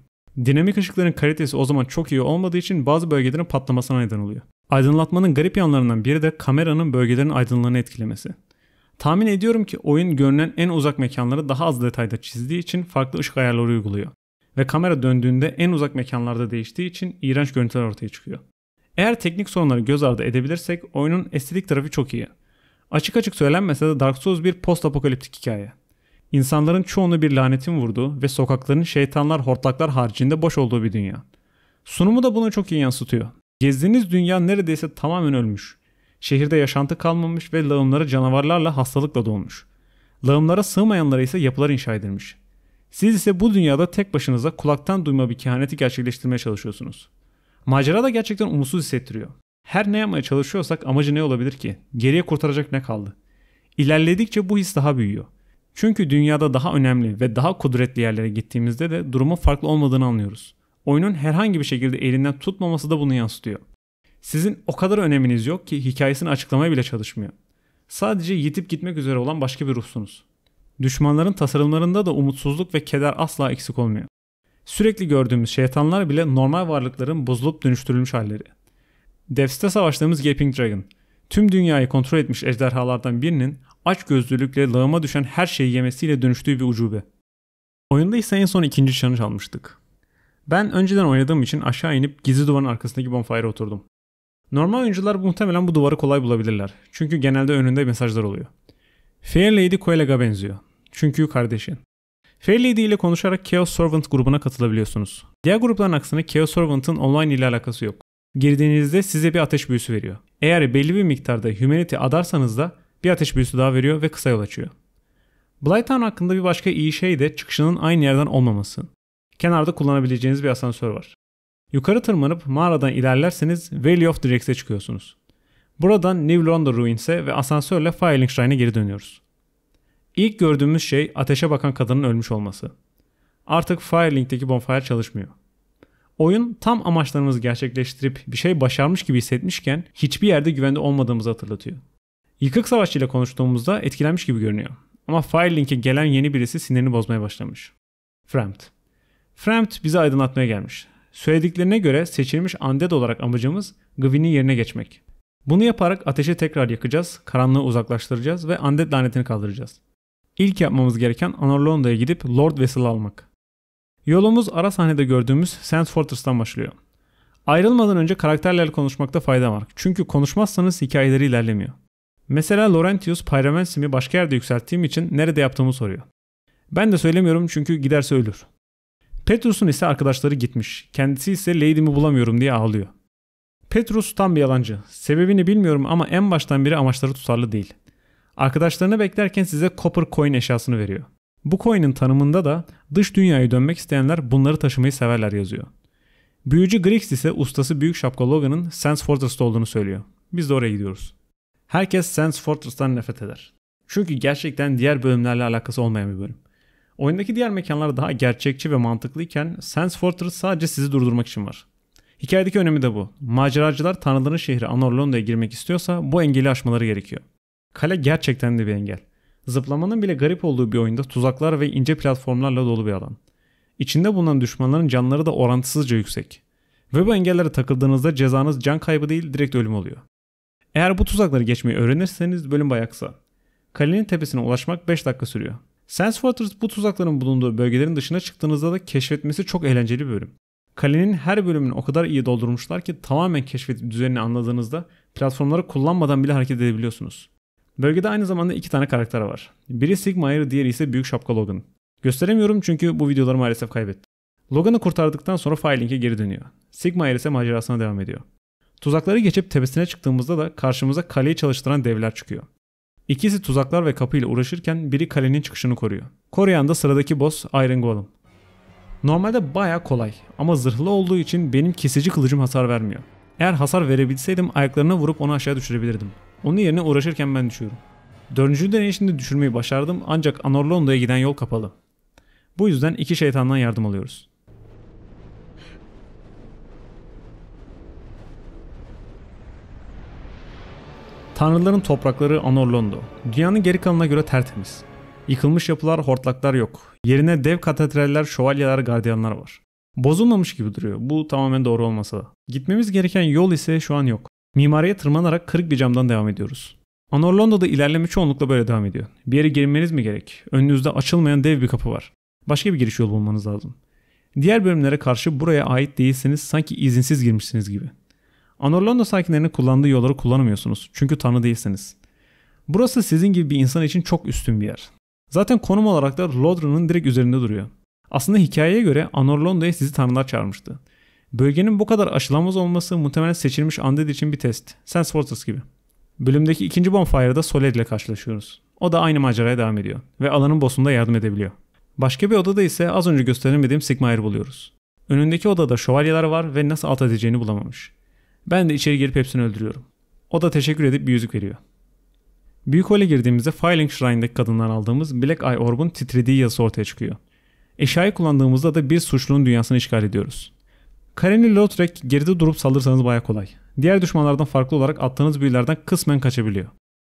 Dinamik ışıkların kalitesi o zaman çok iyi olmadığı için bazı bölgelerin patlamasına neden oluyor. Aydınlatmanın garip yanlarından biri de kameranın bölgelerin aydınlığını etkilemesi. Tahmin ediyorum ki oyun görünen en uzak mekanları daha az detayda çizdiği için farklı ışık ayarları uyguluyor. Ve kamera döndüğünde en uzak mekanlarda değiştiği için iğrenç görüntüler ortaya çıkıyor. Eğer teknik sorunları göz ardı edebilirsek oyunun estetik tarafı çok iyi. Açık açık söylenmese de Dark Souls bir post apokaliptik hikaye. İnsanların çoğunu bir lanetin vurdu ve sokakların şeytanlar hortlaklar haricinde boş olduğu bir dünya. Sunumu da buna çok iyi yansıtıyor. Gezdiğiniz dünya neredeyse tamamen ölmüş. Şehirde yaşantı kalmamış ve lağımları canavarlarla hastalıkla dolmuş. Lağımlara sığmayanlara ise yapılar inşa edilmiş. Siz ise bu dünyada tek başınıza kulaktan duyma bir kehaneti gerçekleştirmeye çalışıyorsunuz. Macera da gerçekten umutsuz hissettiriyor. Her ne yapmaya çalışıyorsak amacı ne olabilir ki? Geriye kurtaracak ne kaldı? İlerledikçe bu his daha büyüyor. Çünkü dünyada daha önemli ve daha kudretli yerlere gittiğimizde de durumun farklı olmadığını anlıyoruz. Oyunun herhangi bir şekilde elinden tutmaması da bunu yansıtıyor. Sizin o kadar öneminiz yok ki hikayesini açıklamaya bile çalışmıyor. Sadece yitip gitmek üzere olan başka bir ruhsunuz. Düşmanların tasarımlarında da umutsuzluk ve keder asla eksik olmuyor. Sürekli gördüğümüz şeytanlar bile normal varlıkların bozulup dönüştürülmüş halleri. Devs'te savaştığımız Gaping Dragon, tüm dünyayı kontrol etmiş ejderhalardan birinin aç gözlülükle lağıma düşen her şeyi yemesiyle dönüştüğü bir ucube. Oyunda ise en son ikinci çanı almıştık. Ben önceden oynadığım için aşağı inip gizli duvarın arkasındaki bonfire'a oturdum. Normal oyuncular muhtemelen bu duvarı kolay bulabilirler. Çünkü genelde önünde mesajlar oluyor. Fair Lady Koelaga benziyor. Çünkü kardeşin. Fair Lady ile konuşarak Chaos Servant grubuna katılabiliyorsunuz. Diğer grupların aksine Chaos Servant'ın online ile alakası yok. Girdiğinizde size bir ateş büyüsü veriyor. Eğer belli bir miktarda Humanity adarsanız da bir ateş büyüsü daha veriyor ve kısa yol açıyor. Blighttown hakkında bir başka iyi şey de çıkışının aynı yerden olmaması. Kenarda kullanabileceğiniz bir asansör var. Yukarı tırmanıp mağaradan ilerlerseniz Valley of Dregs'e çıkıyorsunuz. Buradan New London Ruins'e ve asansörle Firelink Shrine'e geri dönüyoruz. İlk gördüğümüz şey ateşe bakan kadının ölmüş olması. Artık Firelink'teki bonfire çalışmıyor. Oyun tam amaçlarımızı gerçekleştirip bir şey başarmış gibi hissetmişken hiçbir yerde güvende olmadığımızı hatırlatıyor. Yıkık savaşçıyla konuştuğumuzda etkilenmiş gibi görünüyor. Ama Firelink'e gelen yeni birisi sinirini bozmaya başlamış. Framt. Framt bizi aydınlatmaya gelmiş. Söylediklerine göre seçilmiş undead olarak amacımız Gvin'in yerine geçmek. Bunu yaparak ateşi tekrar yakacağız, karanlığı uzaklaştıracağız ve undead lanetini kaldıracağız. İlk yapmamız gereken Anorlonda'ya gidip Lord Vessel'ı almak. Yolumuz ara sahnede gördüğümüz Sands Fortress'tan başlıyor. Ayrılmadan önce karakterlerle konuşmakta fayda var. Çünkü konuşmazsanız hikayeleri ilerlemiyor. Mesela Laurentius Pyromancy'mi başka yerde yükselttiğim için nerede yaptığımı soruyor. Ben de söylemiyorum çünkü giderse ölür. Petrus'un ise arkadaşları gitmiş. Kendisi ise Lady'mi bulamıyorum diye ağlıyor. Petrus tam bir yalancı. Sebebini bilmiyorum ama en baştan beri amaçları tutarlı değil. Arkadaşlarını beklerken size Copper Coin eşyasını veriyor. Bu coin'in tanımında da dış dünyaya dönmek isteyenler bunları taşımayı severler yazıyor. Büyücü Griggs ise ustası Büyük Şapka Logan'ın Sands Fortress'ta olduğunu söylüyor. Biz de oraya gidiyoruz. Herkes Sense Fortress'tan nefret eder. Çünkü gerçekten diğer bölümlerle alakası olmayan bir bölüm. Oyundaki diğer mekanlar daha gerçekçi ve mantıklıyken Sense Fortress sadece sizi durdurmak için var. Hikayedeki önemi de bu. Maceracılar tanrıların şehri Anor Londo'ya girmek istiyorsa bu engeli aşmaları gerekiyor. Kale gerçekten de bir engel. Zıplamanın bile garip olduğu bir oyunda tuzaklar ve ince platformlarla dolu bir alan. İçinde bulunan düşmanların canları da orantısızca yüksek. Ve bu engellere takıldığınızda cezanız can kaybı değil direkt ölüm oluyor. Eğer bu tuzakları geçmeyi öğrenirseniz bölüm bayaksa. Kalenin tepesine ulaşmak 5 dakika sürüyor. Sandswaters bu tuzakların bulunduğu bölgelerin dışına çıktığınızda da keşfetmesi çok eğlenceli bir bölüm. Kalenin her bölümünü o kadar iyi doldurmuşlar ki tamamen keşfet düzenini anladığınızda platformları kullanmadan bile hareket edebiliyorsunuz. Bölgede aynı zamanda iki tane karakter var. Biri Sigmire, diğeri ise Büyük Şapka Logan. Gösteremiyorum çünkü bu videoları maalesef kaybettim. Logan'ı kurtardıktan sonra Filinge geri dönüyor. Sigmire ise macerasına devam ediyor. Tuzakları geçip tepesine çıktığımızda da karşımıza kaleyi çalıştıran devler çıkıyor. İkisi tuzaklar ve kapıyla uğraşırken biri kalenin çıkışını koruyor. Koruyan da sıradaki boss Iron Golem. Normalde baya kolay ama zırhlı olduğu için benim kesici kılıcım hasar vermiyor. Eğer hasar verebilseydim ayaklarına vurup onu aşağı düşürebilirdim. Onun yerine uğraşırken ben düşüyorum. Dördüncü deneyişinde düşürmeyi başardım ancak Anorlondo'ya giden yol kapalı. Bu yüzden iki şeytandan yardım alıyoruz. Tanrıların toprakları Anorlondo. Dünyanın geri kalanına göre tertemiz. Yıkılmış yapılar, hortlaklar yok. Yerine dev katedraller, şövalyeler, gardiyanlar var. Bozulmamış gibi duruyor. Bu tamamen doğru olmasa da. Gitmemiz gereken yol ise şu an yok. Mimariye tırmanarak kırık bir camdan devam ediyoruz. Anorlondo'da ilerleme çoğunlukla böyle devam ediyor. Bir yere girmeniz mi gerek? Önünüzde açılmayan dev bir kapı var. Başka bir giriş yolu bulmanız lazım. Diğer bölümlere karşı buraya ait değilseniz sanki izinsiz girmişsiniz gibi. Anorlando sakinlerinin kullandığı yolları kullanamıyorsunuz çünkü tanrı değilsiniz. Burası sizin gibi bir insan için çok üstün bir yer. Zaten konum olarak da Lodra'nın direkt üzerinde duruyor. Aslında hikayeye göre Anorlondo'ya sizi tanrılar çağırmıştı. Bölgenin bu kadar aşılamaz olması muhtemelen seçilmiş Undead için bir test. Sense Fortress gibi. Bölümdeki ikinci bonfire'da Soler ile karşılaşıyoruz. O da aynı maceraya devam ediyor ve alanın boss'unda yardım edebiliyor. Başka bir odada ise az önce gösteremediğim Sigmair buluyoruz. Önündeki odada şövalyeler var ve nasıl alt edeceğini bulamamış. Ben de içeri girip hepsini öldürüyorum. O da teşekkür edip bir yüzük veriyor. Büyük hole girdiğimizde Filing Shrine'deki kadından aldığımız Black Eye Orb'un titrediği yazısı ortaya çıkıyor. Eşyayı kullandığımızda da bir suçlunun dünyasını işgal ediyoruz. Karenli Lotrek geride durup saldırsanız baya kolay. Diğer düşmanlardan farklı olarak attığınız büyülerden kısmen kaçabiliyor.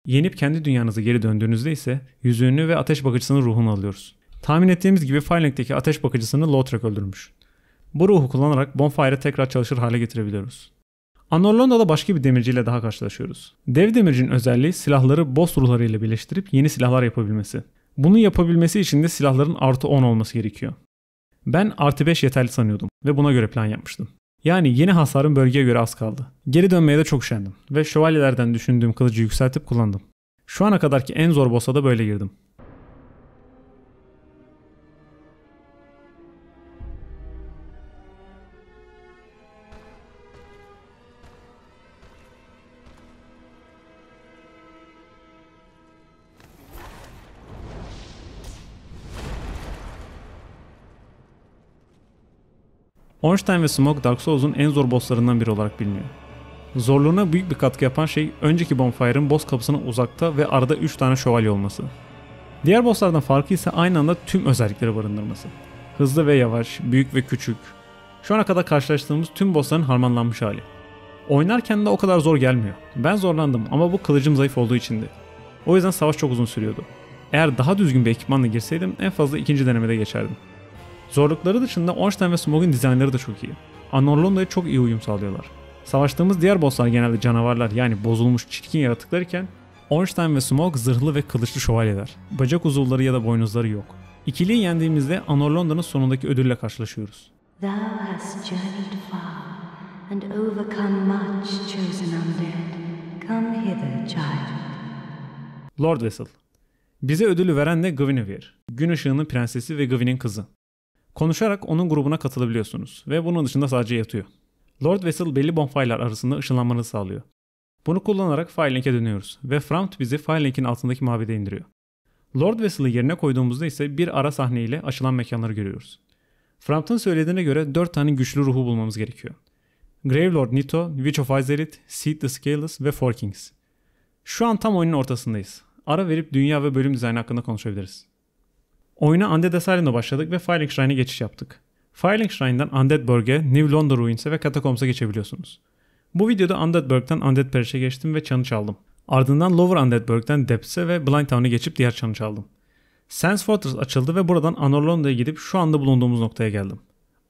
Yenip kendi dünyanıza geri döndüğünüzde ise yüzüğünü ve ateş bakıcısının ruhunu alıyoruz. Tahmin ettiğimiz gibi Filing'deki ateş bakıcısını Lotrek öldürmüş. Bu ruhu kullanarak Bonfire'ı tekrar çalışır hale getirebiliyoruz. Anorlonda'da başka bir demirciyle daha karşılaşıyoruz. Dev demircinin özelliği silahları boss ruhlarıyla birleştirip yeni silahlar yapabilmesi. Bunu yapabilmesi için de silahların artı 10 olması gerekiyor. Ben artı 5 yeterli sanıyordum ve buna göre plan yapmıştım. Yani yeni hasarım bölgeye göre az kaldı. Geri dönmeye de çok üşendim ve şövalyelerden düşündüğüm kılıcı yükseltip kullandım. Şu ana kadarki en zor boss'a da böyle girdim. Ornstein ve Smoke Dark Souls'un en zor bosslarından biri olarak biliniyor. Zorluğuna büyük bir katkı yapan şey önceki Bonfire'ın boss kapısının uzakta ve arada 3 tane şövalye olması. Diğer bosslardan farkı ise aynı anda tüm özellikleri barındırması. Hızlı ve yavaş, büyük ve küçük. Şu ana kadar karşılaştığımız tüm bossların harmanlanmış hali. Oynarken de o kadar zor gelmiyor. Ben zorlandım ama bu kılıcım zayıf olduğu içindi. O yüzden savaş çok uzun sürüyordu. Eğer daha düzgün bir ekipmanla girseydim en fazla ikinci denemede geçerdim. Zorlukları dışında Ornstein ve Smog'un dizaynları da çok iyi. Anorlondo'ya çok iyi uyum sağlıyorlar. Savaştığımız diğer bosslar genelde canavarlar yani bozulmuş çirkin yaratıklar Ornstein ve Smog zırhlı ve kılıçlı şövalyeler. Bacak uzuvları ya da boynuzları yok. İkiliyi yendiğimizde Anor sonundaki ödülle karşılaşıyoruz. Thou hast journeyed far and overcome much chosen undead. Come hither, child. Lord Vessel. Bize ödülü veren de Guinevere. Gün ışığının prensesi ve Gwyn'in kızı. Konuşarak onun grubuna katılabiliyorsunuz ve bunun dışında sadece yatıyor. Lord Vessel belli bonfaylar arasında ışınlanmanızı sağlıyor. Bunu kullanarak FileLink'e dönüyoruz ve Frampt bizi FileLink'in altındaki mabede indiriyor. Lord Vessel'ı yerine koyduğumuzda ise bir ara sahne ile açılan mekanları görüyoruz. Frampt'ın söylediğine göre 4 tane güçlü ruhu bulmamız gerekiyor. Gravelord Nito, Witch of Izalith, Seed the Scaleless ve Four Kings. Şu an tam oyunun ortasındayız. Ara verip dünya ve bölüm dizaynı hakkında konuşabiliriz. Oyuna Undead Asylum'da başladık ve Filing Shrine'e geçiş yaptık. Filing Shrine'dan Undead Burg'e, New Londra Ruins'e ve Catacombs'a geçebiliyorsunuz. Bu videoda Undead Burg'den Undead Parish'e geçtim ve çanı çaldım. Ardından Lower Undead Burg'den Depths'e ve Blind Town'a geçip diğer çanı çaldım. Sands Fortress açıldı ve buradan Anorlonda'ya gidip şu anda bulunduğumuz noktaya geldim.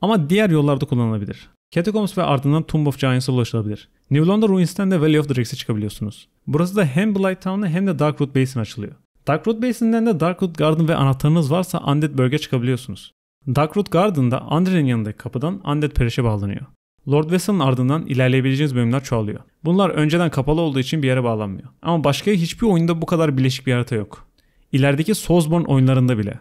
Ama diğer yollarda kullanılabilir. Catacombs ve ardından Tomb of Giants'a ulaşılabilir. New Londra Ruins'ten de Valley of Drakes'e çıkabiliyorsunuz. Burası da hem Blight Town'a hem de Darkwood Basin açılıyor. Darkroot Basin'den de Darkroot Garden ve anahtarınız varsa Undead bölge çıkabiliyorsunuz. Darkroot Garden'da Andre'nin yanındaki kapıdan Undead Perish'e bağlanıyor. Lord Vessel'ın ardından ilerleyebileceğiniz bölümler çoğalıyor. Bunlar önceden kapalı olduğu için bir yere bağlanmıyor. Ama başka hiçbir oyunda bu kadar bileşik bir harita yok. İlerideki Soulsborne oyunlarında bile.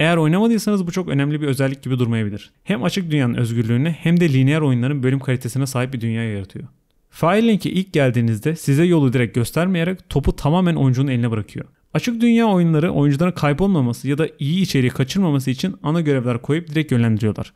Eğer oynamadıysanız bu çok önemli bir özellik gibi durmayabilir. Hem açık dünyanın özgürlüğünü hem de lineer oyunların bölüm kalitesine sahip bir dünya yaratıyor. Firelink'e ilk geldiğinizde size yolu direkt göstermeyerek topu tamamen oyuncunun eline bırakıyor. Açık dünya oyunları oyuncuların kaybolmaması ya da iyi içeriği kaçırmaması için ana görevler koyup direkt yönlendiriyorlar.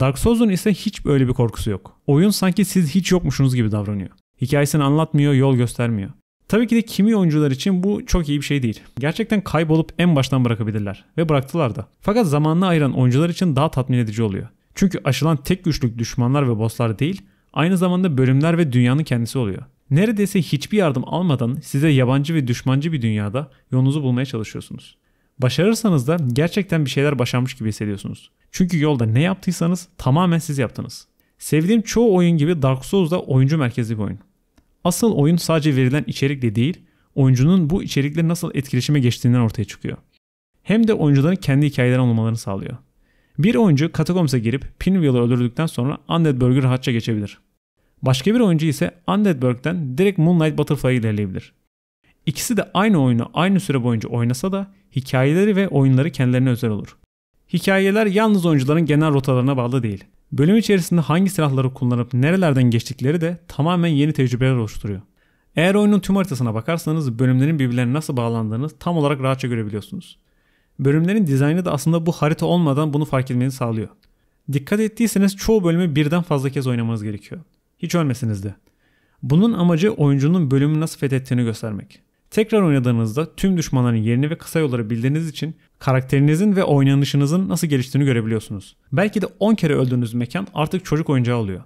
Dark Souls'un ise hiç böyle bir korkusu yok. Oyun sanki siz hiç yokmuşsunuz gibi davranıyor. Hikayesini anlatmıyor, yol göstermiyor. Tabii ki de kimi oyuncular için bu çok iyi bir şey değil. Gerçekten kaybolup en baştan bırakabilirler ve bıraktılar da. Fakat zamanını ayıran oyuncular için daha tatmin edici oluyor. Çünkü aşılan tek güçlük düşmanlar ve bosslar değil, aynı zamanda bölümler ve dünyanın kendisi oluyor. Neredeyse hiçbir yardım almadan size yabancı ve düşmancı bir dünyada yolunuzu bulmaya çalışıyorsunuz. Başarırsanız da gerçekten bir şeyler başarmış gibi hissediyorsunuz. Çünkü yolda ne yaptıysanız tamamen siz yaptınız. Sevdiğim çoğu oyun gibi Dark Souls da oyuncu merkezli bir oyun. Asıl oyun sadece verilen içerikle değil, oyuncunun bu içerikle nasıl etkileşime geçtiğinden ortaya çıkıyor. Hem de oyuncuların kendi hikayelerini olmalarını sağlıyor. Bir oyuncu Katakombs'a girip Pinwheel'ı öldürdükten sonra Undead Burger rahatça geçebilir. Başka bir oyuncu ise Undeadburg'den direkt Moonlight Butterfly'a ilerleyebilir. İkisi de aynı oyunu aynı süre boyunca oynasa da hikayeleri ve oyunları kendilerine özel olur. Hikayeler yalnız oyuncuların genel rotalarına bağlı değil. Bölüm içerisinde hangi silahları kullanıp nerelerden geçtikleri de tamamen yeni tecrübeler oluşturuyor. Eğer oyunun tüm haritasına bakarsanız bölümlerin birbirlerine nasıl bağlandığını tam olarak rahatça görebiliyorsunuz. Bölümlerin dizaynı da aslında bu harita olmadan bunu fark etmenizi sağlıyor. Dikkat ettiyseniz çoğu bölümü birden fazla kez oynamanız gerekiyor. Hiç ölmesinizdi. Bunun amacı oyuncunun bölümü nasıl fethettiğini göstermek. Tekrar oynadığınızda tüm düşmanların yerini ve kısa yolları bildiğiniz için karakterinizin ve oynanışınızın nasıl geliştiğini görebiliyorsunuz. Belki de 10 kere öldüğünüz mekan artık çocuk oyuncağı oluyor.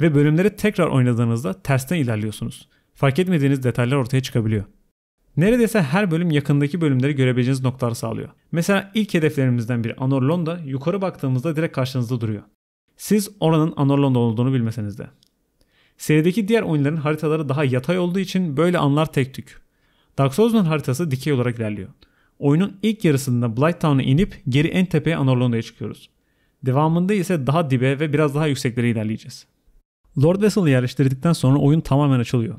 Ve bölümleri tekrar oynadığınızda tersten ilerliyorsunuz. Fark etmediğiniz detaylar ortaya çıkabiliyor. Neredeyse her bölüm yakındaki bölümleri görebileceğiniz noktalar sağlıyor. Mesela ilk hedeflerimizden biri Anorlon da yukarı baktığımızda direkt karşınızda duruyor. Siz oranın Anorlon olduğunu bilmeseniz de. Serideki diğer oyunların haritaları daha yatay olduğu için böyle anlar tek tük. Dark Souls'un haritası dikey olarak ilerliyor. Oyunun ilk yarısında Blight Town'a inip geri en tepeye Anorlondo'ya çıkıyoruz. Devamında ise daha dibe ve biraz daha yükseklere ilerleyeceğiz. Lord Vessel'ı yerleştirdikten sonra oyun tamamen açılıyor.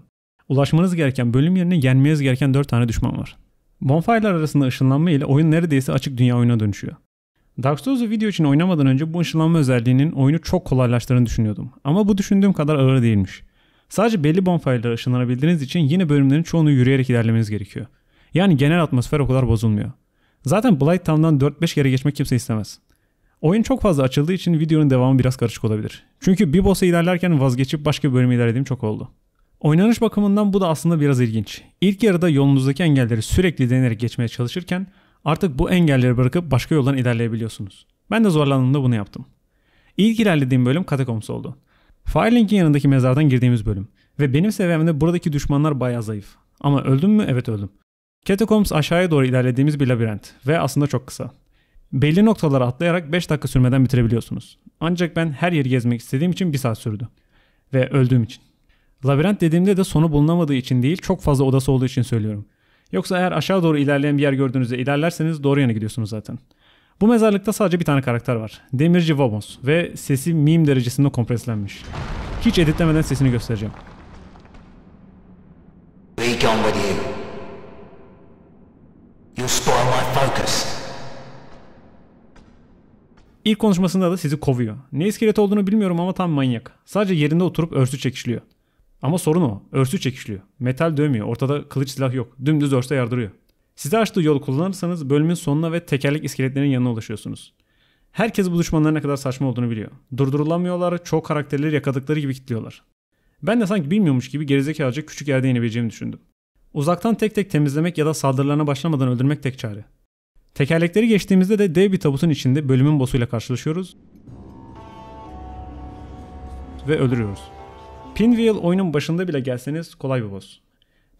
Ulaşmanız gereken bölüm yerine yenmeniz gereken 4 tane düşman var. Bonfire'lar arasında ışınlanma ile oyun neredeyse açık dünya oyuna dönüşüyor. Dark Souls video için oynamadan önce bu ışınlanma özelliğinin oyunu çok kolaylaştırdığını düşünüyordum. Ama bu düşündüğüm kadar ağır değilmiş. Sadece belli bonfire'lara ışınlanabildiğiniz için yine bölümlerin çoğunu yürüyerek ilerlemeniz gerekiyor. Yani genel atmosfer o kadar bozulmuyor. Zaten Blight Town'dan 4-5 kere geçmek kimse istemez. Oyun çok fazla açıldığı için videonun devamı biraz karışık olabilir. Çünkü bir boss'a ilerlerken vazgeçip başka bir bölüme ilerlediğim çok oldu. Oynanış bakımından bu da aslında biraz ilginç. İlk yarıda yolunuzdaki engelleri sürekli denerek geçmeye çalışırken Artık bu engelleri bırakıp başka yoldan ilerleyebiliyorsunuz. Ben de zorlandığımda bunu yaptım. İlk ilerlediğim bölüm Catacombs oldu. Firelink'in yanındaki mezardan girdiğimiz bölüm. Ve benim seviyemde buradaki düşmanlar baya zayıf. Ama öldüm mü? Evet öldüm. Catacombs aşağıya doğru ilerlediğimiz bir labirent ve aslında çok kısa. Belli noktalara atlayarak 5 dakika sürmeden bitirebiliyorsunuz. Ancak ben her yeri gezmek istediğim için 1 saat sürdü. Ve öldüğüm için. Labirent dediğimde de sonu bulunamadığı için değil çok fazla odası olduğu için söylüyorum. Yoksa eğer aşağı doğru ilerleyen bir yer gördüğünüzde ilerlerseniz doğru yana gidiyorsunuz zaten. Bu mezarlıkta sadece bir tane karakter var. Demirci Vamos ve sesi meme derecesinde kompreslenmiş. Hiç editlemeden sesini göstereceğim. İlk konuşmasında da sizi kovuyor. Ne iskelet olduğunu bilmiyorum ama tam manyak. Sadece yerinde oturup örtü çekişliyor. Ama sorun o. Örsü çekişliyor. Metal dövmüyor. Ortada kılıç silah yok. Dümdüz örste yardırıyor. Size açtığı yolu kullanırsanız bölümün sonuna ve tekerlek iskeletlerinin yanına ulaşıyorsunuz. Herkes bu düşmanların ne kadar saçma olduğunu biliyor. Durdurulamıyorlar, çok karakterleri yakadıkları gibi kilitliyorlar. Ben de sanki bilmiyormuş gibi gerizekalıca küçük yerde inebileceğimi düşündüm. Uzaktan tek tek temizlemek ya da saldırılarına başlamadan öldürmek tek çare. Tekerlekleri geçtiğimizde de dev bir tabutun içinde bölümün bossuyla karşılaşıyoruz ve öldürüyoruz. Pinwheel oyunun başında bile gelseniz kolay bir boss.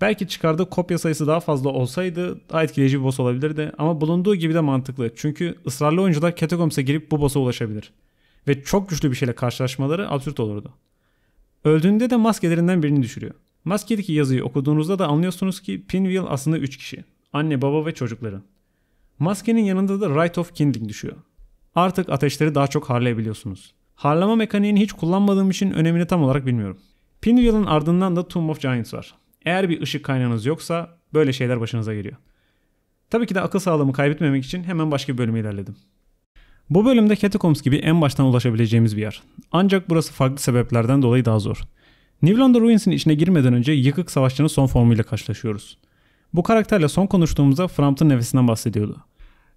Belki çıkardığı kopya sayısı daha fazla olsaydı daha etkileyici bir boss olabilirdi ama bulunduğu gibi de mantıklı. Çünkü ısrarlı oyuncular Catacombs'e girip bu boss'a ulaşabilir. Ve çok güçlü bir şeyle karşılaşmaları absürt olurdu. Öldüğünde de maskelerinden birini düşürüyor. Maskedeki yazıyı okuduğunuzda da anlıyorsunuz ki Pinwheel aslında 3 kişi. Anne, baba ve çocukları. Maskenin yanında da Right of Kindling düşüyor. Artık ateşleri daha çok harlayabiliyorsunuz. Harlama mekaniğini hiç kullanmadığım için önemini tam olarak bilmiyorum. Pinwheel'ın ardından da Tomb of Giants var. Eğer bir ışık kaynağınız yoksa böyle şeyler başınıza geliyor. Tabii ki de akıl sağlığımı kaybetmemek için hemen başka bir bölüme ilerledim. Bu bölümde Catacombs gibi en baştan ulaşabileceğimiz bir yer. Ancak burası farklı sebeplerden dolayı daha zor. New London Ruins'in içine girmeden önce yıkık savaşçının son formuyla karşılaşıyoruz. Bu karakterle son konuştuğumuzda Frampton nefesinden bahsediyordu.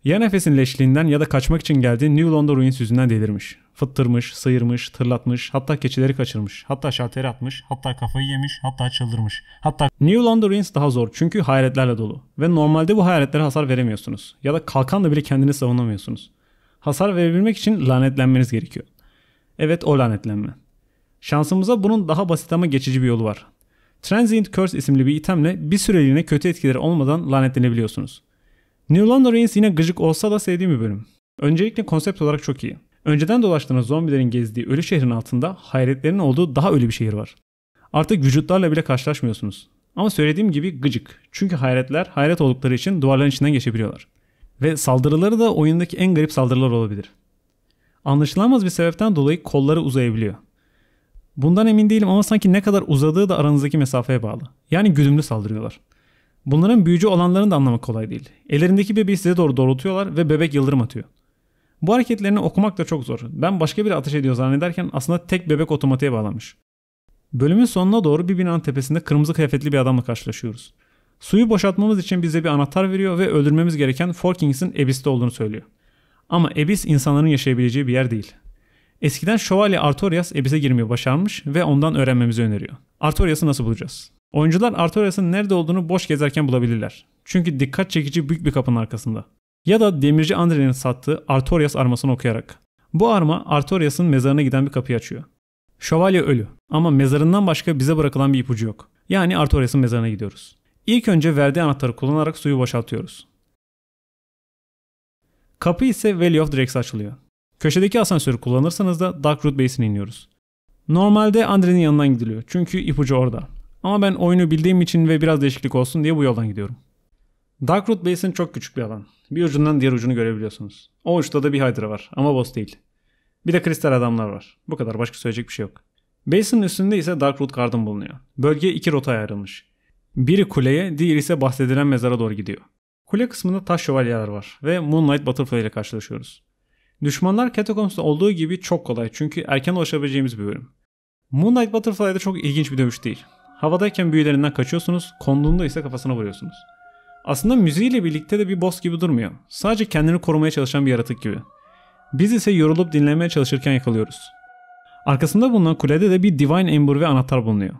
Ya nefesin leşliğinden ya da kaçmak için geldiği New London Ruins yüzünden delirmiş. Fıttırmış, sıyırmış, tırlatmış, hatta keçileri kaçırmış, hatta şalteri atmış, hatta kafayı yemiş, hatta çıldırmış. Hatta New London Ruins daha zor çünkü hayaletlerle dolu. Ve normalde bu hayaletlere hasar veremiyorsunuz. Ya da kalkanla bile kendini savunamıyorsunuz. Hasar verebilmek için lanetlenmeniz gerekiyor. Evet o lanetlenme. Şansımıza bunun daha basit ama geçici bir yolu var. Transient Curse isimli bir itemle bir süreliğine kötü etkileri olmadan lanetlenebiliyorsunuz. New London'ın yine gıcık olsa da sevdiğim bir bölüm. Öncelikle konsept olarak çok iyi. Önceden dolaştığınız zombilerin gezdiği ölü şehrin altında hayretlerin olduğu daha ölü bir şehir var. Artık vücutlarla bile karşılaşmıyorsunuz. Ama söylediğim gibi gıcık. Çünkü hayretler hayret oldukları için duvarların içinden geçebiliyorlar. Ve saldırıları da oyundaki en garip saldırılar olabilir. Anlaşılamaz bir sebepten dolayı kolları uzayabiliyor. Bundan emin değilim ama sanki ne kadar uzadığı da aranızdaki mesafeye bağlı. Yani güdümlü saldırıyorlar. Bunların büyücü olanlarını da anlamak kolay değil. Ellerindeki bebeği size doğru doğrultuyorlar ve bebek yıldırım atıyor. Bu hareketlerini okumak da çok zor. Ben başka biri ateş ediyor zannederken aslında tek bebek otomatiğe bağlanmış. Bölümün sonuna doğru bir binanın tepesinde kırmızı kıyafetli bir adamla karşılaşıyoruz. Suyu boşaltmamız için bize bir anahtar veriyor ve öldürmemiz gereken Forkings'in Ebis'te olduğunu söylüyor. Ama Ebis insanların yaşayabileceği bir yer değil. Eskiden şövalye Artorias Ebis'e girmeyi başarmış ve ondan öğrenmemizi öneriyor. Artorias'ı nasıl bulacağız? Oyuncular Artorias'ın nerede olduğunu boş gezerken bulabilirler. Çünkü dikkat çekici büyük bir kapının arkasında. Ya da demirci Andre'nin sattığı Artorias armasını okuyarak. Bu arma Artorias'ın mezarına giden bir kapıyı açıyor. Şövalye ölü ama mezarından başka bize bırakılan bir ipucu yok. Yani Artorias'ın mezarına gidiyoruz. İlk önce verdiği anahtarı kullanarak suyu boşaltıyoruz. Kapı ise Valley of Drakes'e açılıyor. Köşedeki asansörü kullanırsanız da Darkroot Base'ine iniyoruz. Normalde Andre'nin yanından gidiliyor çünkü ipucu orada. Ama ben oyunu bildiğim için ve biraz değişiklik olsun diye bu yoldan gidiyorum. Darkroot Basin çok küçük bir alan. Bir ucundan diğer ucunu görebiliyorsunuz. O uçta da bir Hydra var ama boss değil. Bir de kristal adamlar var. Bu kadar başka söyleyecek bir şey yok. Basin'in üstünde ise Darkroot Garden bulunuyor. Bölge iki rotaya ayrılmış. Biri kuleye, diğeri ise bahsedilen mezara doğru gidiyor. Kule kısmında taş şövalyeler var ve Moonlight Butterfly ile karşılaşıyoruz. Düşmanlar Catacombs'da olduğu gibi çok kolay çünkü erken ulaşabileceğimiz bir bölüm. Moonlight Butterfly Butterfly'da çok ilginç bir dövüş değil. Havadayken büyülerinden kaçıyorsunuz, konduğunda ise kafasına vuruyorsunuz. Aslında müziğiyle birlikte de bir boss gibi durmuyor. Sadece kendini korumaya çalışan bir yaratık gibi. Biz ise yorulup dinlemeye çalışırken yakalıyoruz. Arkasında bulunan kulede de bir Divine Ember ve anahtar bulunuyor.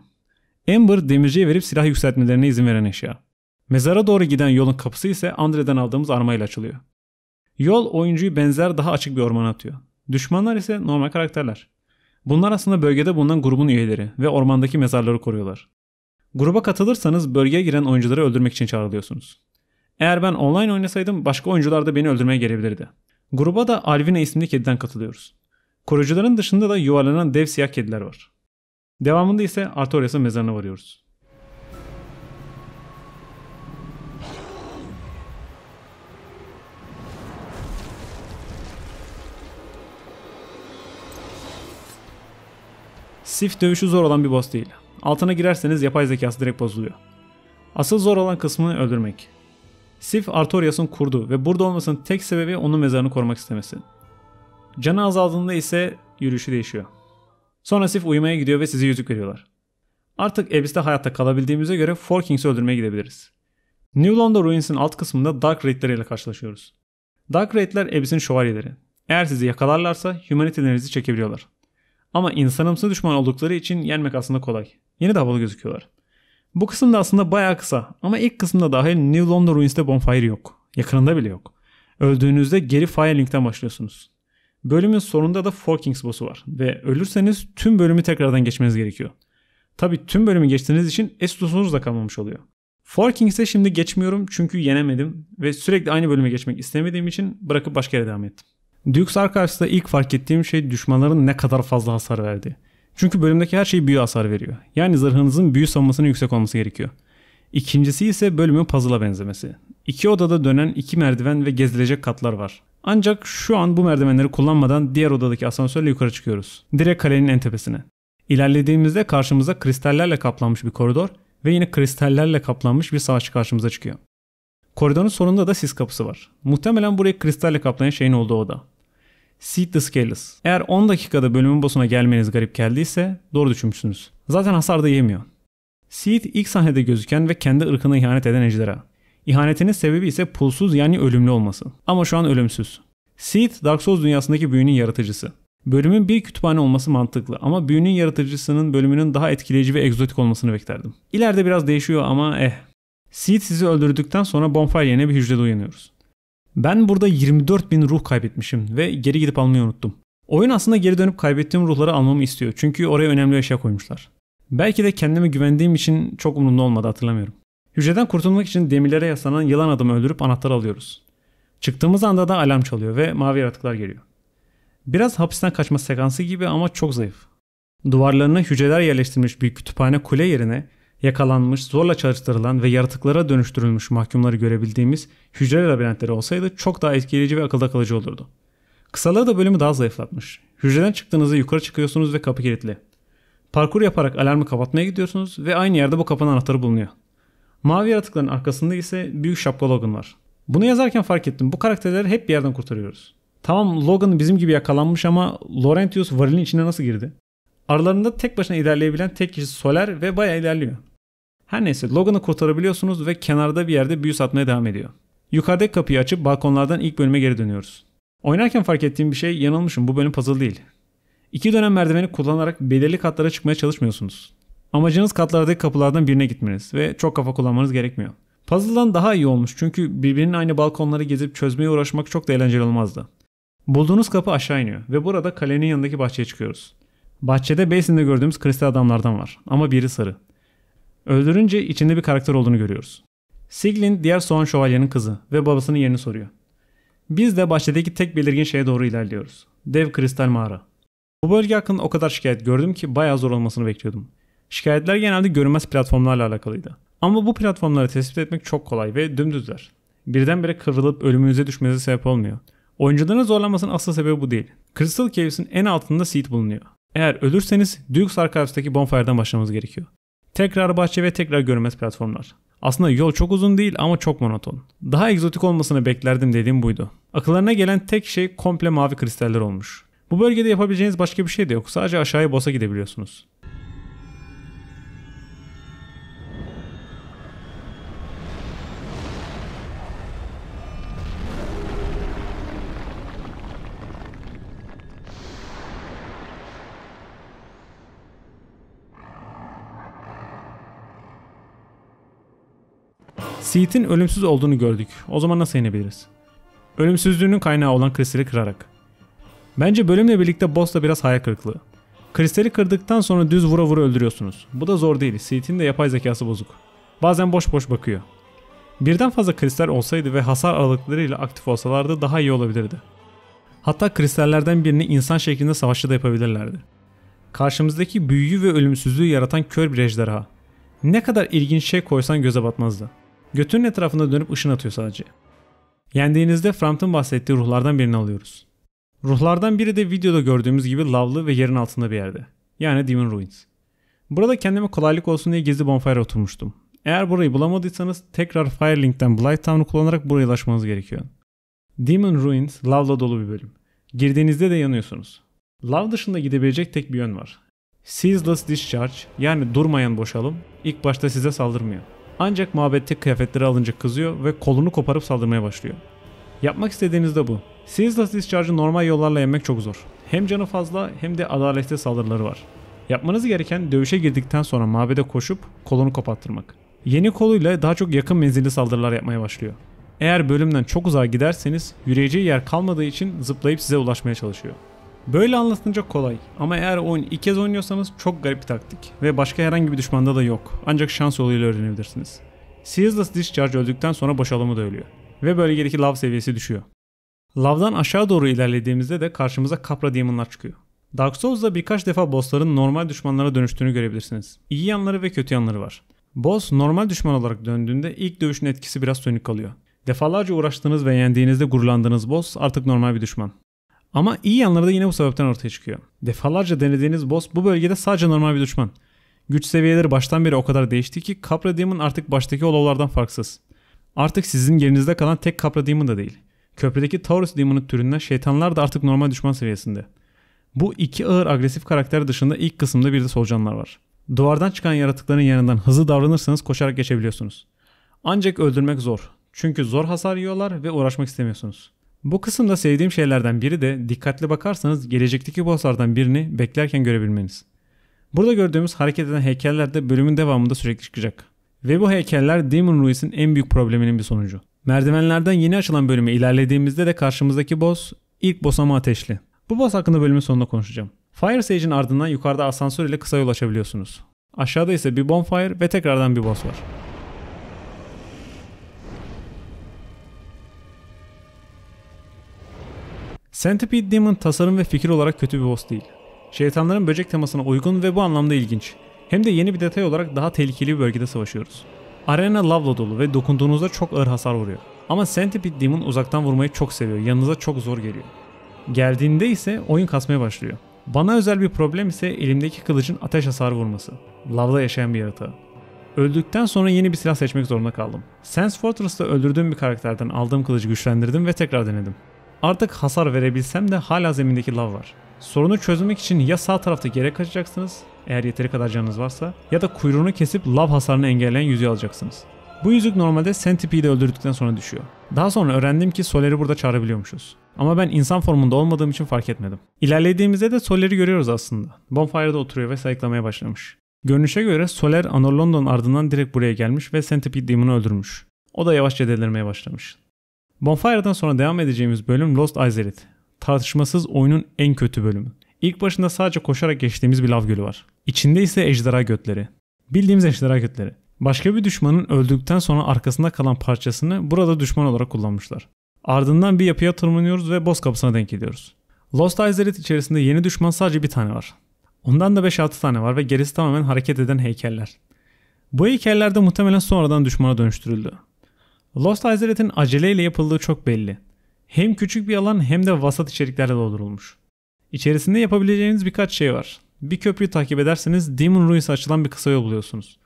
Ember demirciye verip silah yükseltmelerine izin veren eşya. Mezara doğru giden yolun kapısı ise Andre'den aldığımız armayla açılıyor. Yol oyuncuyu benzer daha açık bir ormana atıyor. Düşmanlar ise normal karakterler. Bunlar aslında bölgede bulunan grubun üyeleri ve ormandaki mezarları koruyorlar. Gruba katılırsanız bölgeye giren oyuncuları öldürmek için çağrılıyorsunuz. Eğer ben online oynasaydım başka oyuncular da beni öldürmeye gelebilirdi. Gruba da Alvina isimli kediden katılıyoruz. Korucuların dışında da yuvarlanan dev siyah kediler var. Devamında ise Artorias'ın mezarına varıyoruz. Sif dövüşü zor olan bir boss değil. Altına girerseniz yapay zekası direkt bozuluyor. Asıl zor olan kısmı öldürmek. Sif Artorias'ın kurdu ve burada olmasının tek sebebi onun mezarını korumak istemesi. Canı azaldığında ise yürüyüşü değişiyor. Sonra Sif uyumaya gidiyor ve sizi yüzük veriyorlar. Artık Abyss'te hayatta kalabildiğimize göre Four Kings'i öldürmeye gidebiliriz. New London Ruins'in alt kısmında Dark Raid'ler ile karşılaşıyoruz. Dark Raid'ler Abyss'in şövalyeleri. Eğer sizi yakalarlarsa humanity'lerinizi çekebiliyorlar. Ama insanımsı düşman oldukları için yenmek aslında kolay. Yine de havalı gözüküyorlar. Bu kısımda aslında bayağı kısa ama ilk kısımda dahil New London Ruins'te bonfire yok. Yakınında bile yok. Öldüğünüzde geri Firelink'ten başlıyorsunuz. Bölümün sonunda da Four Kings boss'u var ve ölürseniz tüm bölümü tekrardan geçmeniz gerekiyor. Tabi tüm bölümü geçtiğiniz için Estos'unuz da kalmamış oluyor. Four Kings'e şimdi geçmiyorum çünkü yenemedim ve sürekli aynı bölüme geçmek istemediğim için bırakıp başka yere devam ettim. Dukes Archives'da ilk fark ettiğim şey düşmanların ne kadar fazla hasar verdiği. Çünkü bölümdeki her şey büyü hasar veriyor. Yani zırhınızın büyü savunmasının yüksek olması gerekiyor. İkincisi ise bölümün puzzle'a benzemesi. İki odada dönen iki merdiven ve gezilecek katlar var. Ancak şu an bu merdivenleri kullanmadan diğer odadaki asansörle yukarı çıkıyoruz. Direkt kalenin en tepesine. İlerlediğimizde karşımıza kristallerle kaplanmış bir koridor ve yine kristallerle kaplanmış bir savaşçı karşımıza çıkıyor. Koridorun sonunda da sis kapısı var. Muhtemelen burayı kristalle kaplayan şeyin olduğu oda. Seat the Scaleless. Eğer 10 dakikada bölümün basına gelmeniz garip geldiyse doğru düşünmüşsünüz. Zaten hasar da yemiyor. Seat ilk sahnede gözüken ve kendi ırkına ihanet eden ejderha. İhanetinin sebebi ise pulsuz yani ölümlü olması. Ama şu an ölümsüz. Seed Dark Souls dünyasındaki büyünün yaratıcısı. Bölümün bir kütüphane olması mantıklı ama büyünün yaratıcısının bölümünün daha etkileyici ve egzotik olmasını beklerdim. İleride biraz değişiyor ama eh. Seed sizi öldürdükten sonra Bonfire yerine bir hücrede uyanıyoruz. Ben burada 24 bin ruh kaybetmişim ve geri gidip almayı unuttum. Oyun aslında geri dönüp kaybettiğim ruhları almamı istiyor çünkü oraya önemli eşya koymuşlar. Belki de kendime güvendiğim için çok umurumda olmadı hatırlamıyorum. Hücreden kurtulmak için demirlere yaslanan yılan adamı öldürüp anahtar alıyoruz. Çıktığımız anda da alarm çalıyor ve mavi yaratıklar geliyor. Biraz hapisten kaçma sekansı gibi ama çok zayıf. Duvarlarına hücreler yerleştirilmiş bir kütüphane kule yerine yakalanmış, zorla çalıştırılan ve yaratıklara dönüştürülmüş mahkumları görebildiğimiz hücre labirentleri olsaydı çok daha etkileyici ve akılda kalıcı olurdu. Kısalığı da bölümü daha zayıflatmış. Hücreden çıktığınızda yukarı çıkıyorsunuz ve kapı kilitli. Parkur yaparak alarmı kapatmaya gidiyorsunuz ve aynı yerde bu kapının anahtarı bulunuyor. Mavi yaratıkların arkasında ise büyük şapka Logan var. Bunu yazarken fark ettim. Bu karakterleri hep bir yerden kurtarıyoruz. Tamam Logan bizim gibi yakalanmış ama Laurentius varilin içine nasıl girdi? Aralarında tek başına ilerleyebilen tek kişi Soler ve bayağı ilerliyor. Her neyse Logan'ı kurtarabiliyorsunuz ve kenarda bir yerde büyü satmaya devam ediyor. Yukarıdaki kapıyı açıp balkonlardan ilk bölüme geri dönüyoruz. Oynarken fark ettiğim bir şey yanılmışım bu bölüm puzzle değil. İki dönem merdiveni kullanarak belirli katlara çıkmaya çalışmıyorsunuz. Amacınız katlardaki kapılardan birine gitmeniz ve çok kafa kullanmanız gerekmiyor. Puzzle'dan daha iyi olmuş çünkü birbirinin aynı balkonları gezip çözmeye uğraşmak çok da eğlenceli olmazdı. Bulduğunuz kapı aşağı iniyor ve burada kalenin yanındaki bahçeye çıkıyoruz. Bahçede Basin'de gördüğümüz kristal adamlardan var ama biri sarı. Öldürünce içinde bir karakter olduğunu görüyoruz. Siglin diğer soğan şövalyenin kızı ve babasının yerini soruyor. Biz de bahçedeki tek belirgin şeye doğru ilerliyoruz. Dev kristal mağara. Bu bölge hakkında o kadar şikayet gördüm ki bayağı zor olmasını bekliyordum. Şikayetler genelde görünmez platformlarla alakalıydı. Ama bu platformları tespit etmek çok kolay ve dümdüzler. Birdenbire kıvrılıp ölümünüze düşmenize sebep olmuyor. Oyuncuların zorlanmasının asıl sebebi bu değil. Crystal Caves'in en altında seat bulunuyor. Eğer ölürseniz Duke's Archives'taki bonfire'dan başlamamız gerekiyor. Tekrar bahçe ve tekrar görünmez platformlar. Aslında yol çok uzun değil ama çok monoton. Daha egzotik olmasını beklerdim dediğim buydu. Akıllarına gelen tek şey komple mavi kristaller olmuş. Bu bölgede yapabileceğiniz başka bir şey de yok. Sadece aşağıya boss'a gidebiliyorsunuz. Seed'in ölümsüz olduğunu gördük. O zaman nasıl yenebiliriz? Ölümsüzlüğünün kaynağı olan kristali kırarak. Bence bölümle birlikte boss da biraz hayal kırıklığı. Kristali kırdıktan sonra düz vura vura öldürüyorsunuz. Bu da zor değil. Seed'in de yapay zekası bozuk. Bazen boş boş bakıyor. Birden fazla kristal olsaydı ve hasar aralıklarıyla aktif olsalardı daha iyi olabilirdi. Hatta kristallerden birini insan şeklinde savaşçı da yapabilirlerdi. Karşımızdaki büyüyü ve ölümsüzlüğü yaratan kör bir ejderha. Ne kadar ilginç şey koysan göze batmazdı. Götünün etrafında dönüp ışın atıyor sadece. Yendiğinizde Frampton bahsettiği ruhlardan birini alıyoruz. Ruhlardan biri de videoda gördüğümüz gibi lavlı ve yerin altında bir yerde. Yani Demon Ruins. Burada kendime kolaylık olsun diye gizli bonfire oturmuştum. Eğer burayı bulamadıysanız tekrar Firelink'ten Blight Town'u kullanarak buraya ulaşmanız gerekiyor. Demon Ruins lavla dolu bir bölüm. Girdiğinizde de yanıyorsunuz. Lav dışında gidebilecek tek bir yön var. Ceaseless Discharge yani durmayan boşalım ilk başta size saldırmıyor. Ancak muhabbette kıyafetleri alınca kızıyor ve kolunu koparıp saldırmaya başlıyor. Yapmak istediğiniz de bu. Sizzla Discharge'ı normal yollarla yenmek çok zor. Hem canı fazla hem de adalette saldırıları var. Yapmanız gereken dövüşe girdikten sonra mabede koşup kolunu koparttırmak. Yeni koluyla daha çok yakın menzilli saldırılar yapmaya başlıyor. Eğer bölümden çok uzağa giderseniz yürüyeceği yer kalmadığı için zıplayıp size ulaşmaya çalışıyor. Böyle anlatınca kolay ama eğer oyun ilk kez oynuyorsanız çok garip bir taktik ve başka herhangi bir düşmanda da yok. Ancak şans yoluyla öğrenebilirsiniz. Ceaseless Discharge öldükten sonra boşalımı da ölüyor ve bölgedeki lav seviyesi düşüyor. Lavdan aşağı doğru ilerlediğimizde de karşımıza Capra Demon'lar çıkıyor. Dark Souls'da birkaç defa bossların normal düşmanlara dönüştüğünü görebilirsiniz. İyi yanları ve kötü yanları var. Boss normal düşman olarak döndüğünde ilk dövüşün etkisi biraz sönük kalıyor. Defalarca uğraştığınız ve yendiğinizde gururlandığınız boss artık normal bir düşman. Ama iyi yanları da yine bu sebepten ortaya çıkıyor. Defalarca denediğiniz boss bu bölgede sadece normal bir düşman. Güç seviyeleri baştan beri o kadar değişti ki Capra Demon artık baştaki olovlardan farksız. Artık sizin yerinizde kalan tek Capra Demon da değil. Köprüdeki Taurus Demon'un türünden şeytanlar da artık normal düşman seviyesinde. Bu iki ağır agresif karakter dışında ilk kısımda bir de solucanlar var. Duvardan çıkan yaratıkların yanından hızlı davranırsanız koşarak geçebiliyorsunuz. Ancak öldürmek zor. Çünkü zor hasar yiyorlar ve uğraşmak istemiyorsunuz. Bu kısımda sevdiğim şeylerden biri de dikkatli bakarsanız gelecekteki bosslardan birini beklerken görebilmeniz. Burada gördüğümüz hareket eden heykeller de bölümün devamında sürekli çıkacak. Ve bu heykeller Demon Ruins'in en büyük probleminin bir sonucu. Merdivenlerden yeni açılan bölüme ilerlediğimizde de karşımızdaki boss ilk boss ama ateşli. Bu boss hakkında bölümün sonunda konuşacağım. Fire Sage'in ardından yukarıda asansör ile kısa yol açabiliyorsunuz. Aşağıda ise bir bonfire ve tekrardan bir boss var. Centipede Demon tasarım ve fikir olarak kötü bir boss değil. Şeytanların böcek temasına uygun ve bu anlamda ilginç. Hem de yeni bir detay olarak daha tehlikeli bir bölgede savaşıyoruz. Arena lavla dolu ve dokunduğunuzda çok ağır hasar vuruyor. Ama Centipede Demon uzaktan vurmayı çok seviyor, yanınıza çok zor geliyor. Geldiğinde ise oyun kasmaya başlıyor. Bana özel bir problem ise elimdeki kılıcın ateş hasarı vurması. Lavla yaşayan bir yaratığı. Öldükten sonra yeni bir silah seçmek zorunda kaldım. Sense Fortress'ta öldürdüğüm bir karakterden aldığım kılıcı güçlendirdim ve tekrar denedim. Artık hasar verebilsem de hala zemindeki lav var. Sorunu çözmek için ya sağ tarafta geri kaçacaksınız eğer yeteri kadar canınız varsa ya da kuyruğunu kesip lav hasarını engelleyen yüzüğü alacaksınız. Bu yüzük normalde Centipede'i öldürdükten sonra düşüyor. Daha sonra öğrendim ki Soler'i burada çağırabiliyormuşuz. Ama ben insan formunda olmadığım için fark etmedim. İlerlediğimizde de Soler'i görüyoruz aslında. Bonfire'da oturuyor ve sayıklamaya başlamış. Görünüşe göre Soler Anor London ardından direkt buraya gelmiş ve Centipede Demon'u öldürmüş. O da yavaşça delirmeye başlamış. Bonfire'dan sonra devam edeceğimiz bölüm Lost Izerith. Tartışmasız oyunun en kötü bölümü. İlk başında sadece koşarak geçtiğimiz bir lav gölü var. İçinde ise ejderha götleri. Bildiğimiz ejderha götleri. Başka bir düşmanın öldükten sonra arkasında kalan parçasını burada düşman olarak kullanmışlar. Ardından bir yapıya tırmanıyoruz ve boss kapısına denk geliyoruz. Lost Izerith içerisinde yeni düşman sadece bir tane var. Ondan da 5-6 tane var ve gerisi tamamen hareket eden heykeller. Bu heykeller de muhtemelen sonradan düşmana dönüştürüldü. Lost Isolate'in aceleyle yapıldığı çok belli. Hem küçük bir alan hem de vasat içeriklerle doldurulmuş. İçerisinde yapabileceğiniz birkaç şey var. Bir köprüyü takip ederseniz Demon Ruins'e açılan bir kısa yol buluyorsunuz.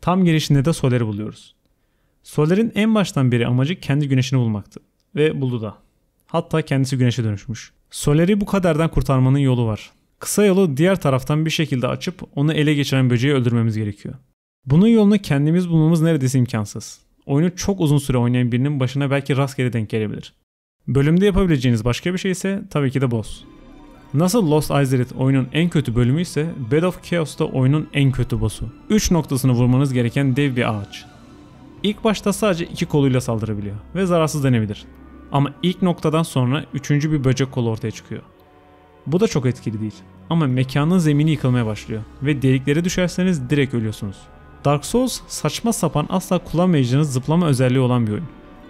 Tam girişinde de Soler'i buluyoruz. Soler'in en baştan beri amacı kendi güneşini bulmaktı. Ve buldu da. Hatta kendisi güneşe dönüşmüş. Soler'i bu kaderden kurtarmanın yolu var. Kısa yolu diğer taraftan bir şekilde açıp onu ele geçiren böceği öldürmemiz gerekiyor. Bunun yolunu kendimiz bulmamız neredeyse imkansız oyunu çok uzun süre oynayan birinin başına belki rastgele denk gelebilir. Bölümde yapabileceğiniz başka bir şey ise tabii ki de boss. Nasıl Lost Iseret oyunun en kötü bölümü ise Bed of Chaos da oyunun en kötü boss'u. 3 noktasını vurmanız gereken dev bir ağaç. İlk başta sadece iki koluyla saldırabiliyor ve zararsız denebilir. Ama ilk noktadan sonra üçüncü bir böcek kolu ortaya çıkıyor. Bu da çok etkili değil ama mekanın zemini yıkılmaya başlıyor ve deliklere düşerseniz direkt ölüyorsunuz. Dark Souls saçma sapan asla kullanmayacağınız zıplama özelliği olan bir oyun.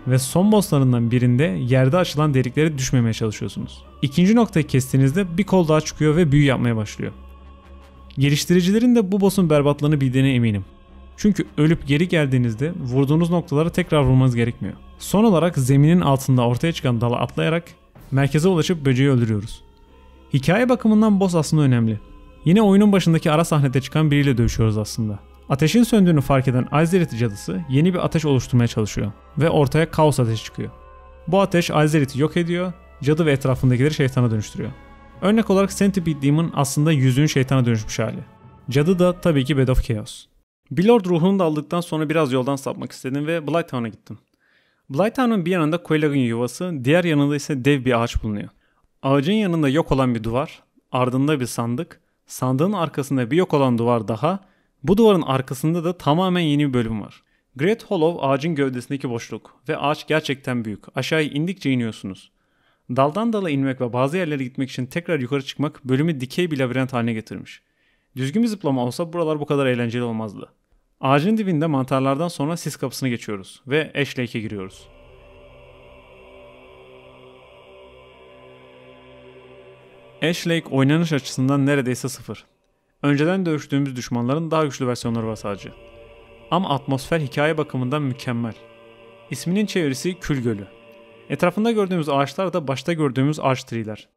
Ve son bosslarından birinde yerde açılan deliklere düşmemeye çalışıyorsunuz. İkinci noktayı kestiğinizde bir kol daha çıkıyor ve büyü yapmaya başlıyor. Geliştiricilerin de bu boss'un berbatlığını bildiğine eminim. Çünkü ölüp geri geldiğinizde vurduğunuz noktalara tekrar vurmanız gerekmiyor. Son olarak zeminin altında ortaya çıkan dala atlayarak merkeze ulaşıp böceği öldürüyoruz. Hikaye bakımından boss aslında önemli. Yine oyunun başındaki ara sahnede çıkan biriyle dövüşüyoruz aslında. Ateşin söndüğünü fark eden Azerit cadısı yeni bir ateş oluşturmaya çalışıyor ve ortaya kaos ateşi çıkıyor. Bu ateş Azerit'i yok ediyor, cadı ve etrafındakileri şeytana dönüştürüyor. Örnek olarak Centipede Demon aslında yüzüğün şeytana dönüşmüş hali. Cadı da tabii ki Bed of Chaos. Bilord ruhunu da aldıktan sonra biraz yoldan sapmak istedim ve Blighttown'a gittim. Blighttown'un bir yanında Quelaag'ın yuvası, diğer yanında ise dev bir ağaç bulunuyor. Ağacın yanında yok olan bir duvar, ardında bir sandık, sandığın arkasında bir yok olan duvar daha bu duvarın arkasında da tamamen yeni bir bölüm var. Great Hollow ağacın gövdesindeki boşluk ve ağaç gerçekten büyük. Aşağıya indikçe iniyorsunuz. Daldan dala inmek ve bazı yerlere gitmek için tekrar yukarı çıkmak bölümü dikey bir labirent haline getirmiş. Düzgün bir zıplama olsa buralar bu kadar eğlenceli olmazdı. Ağacın dibinde mantarlardan sonra sis kapısını geçiyoruz ve Ash Lake'e giriyoruz. Ash Lake oynanış açısından neredeyse sıfır. Önceden dövüştüğümüz düşmanların daha güçlü versiyonları var sadece. Ama atmosfer hikaye bakımından mükemmel. İsminin çevirisi Kül Gölü. Etrafında gördüğümüz ağaçlar da başta gördüğümüz ağaç triler.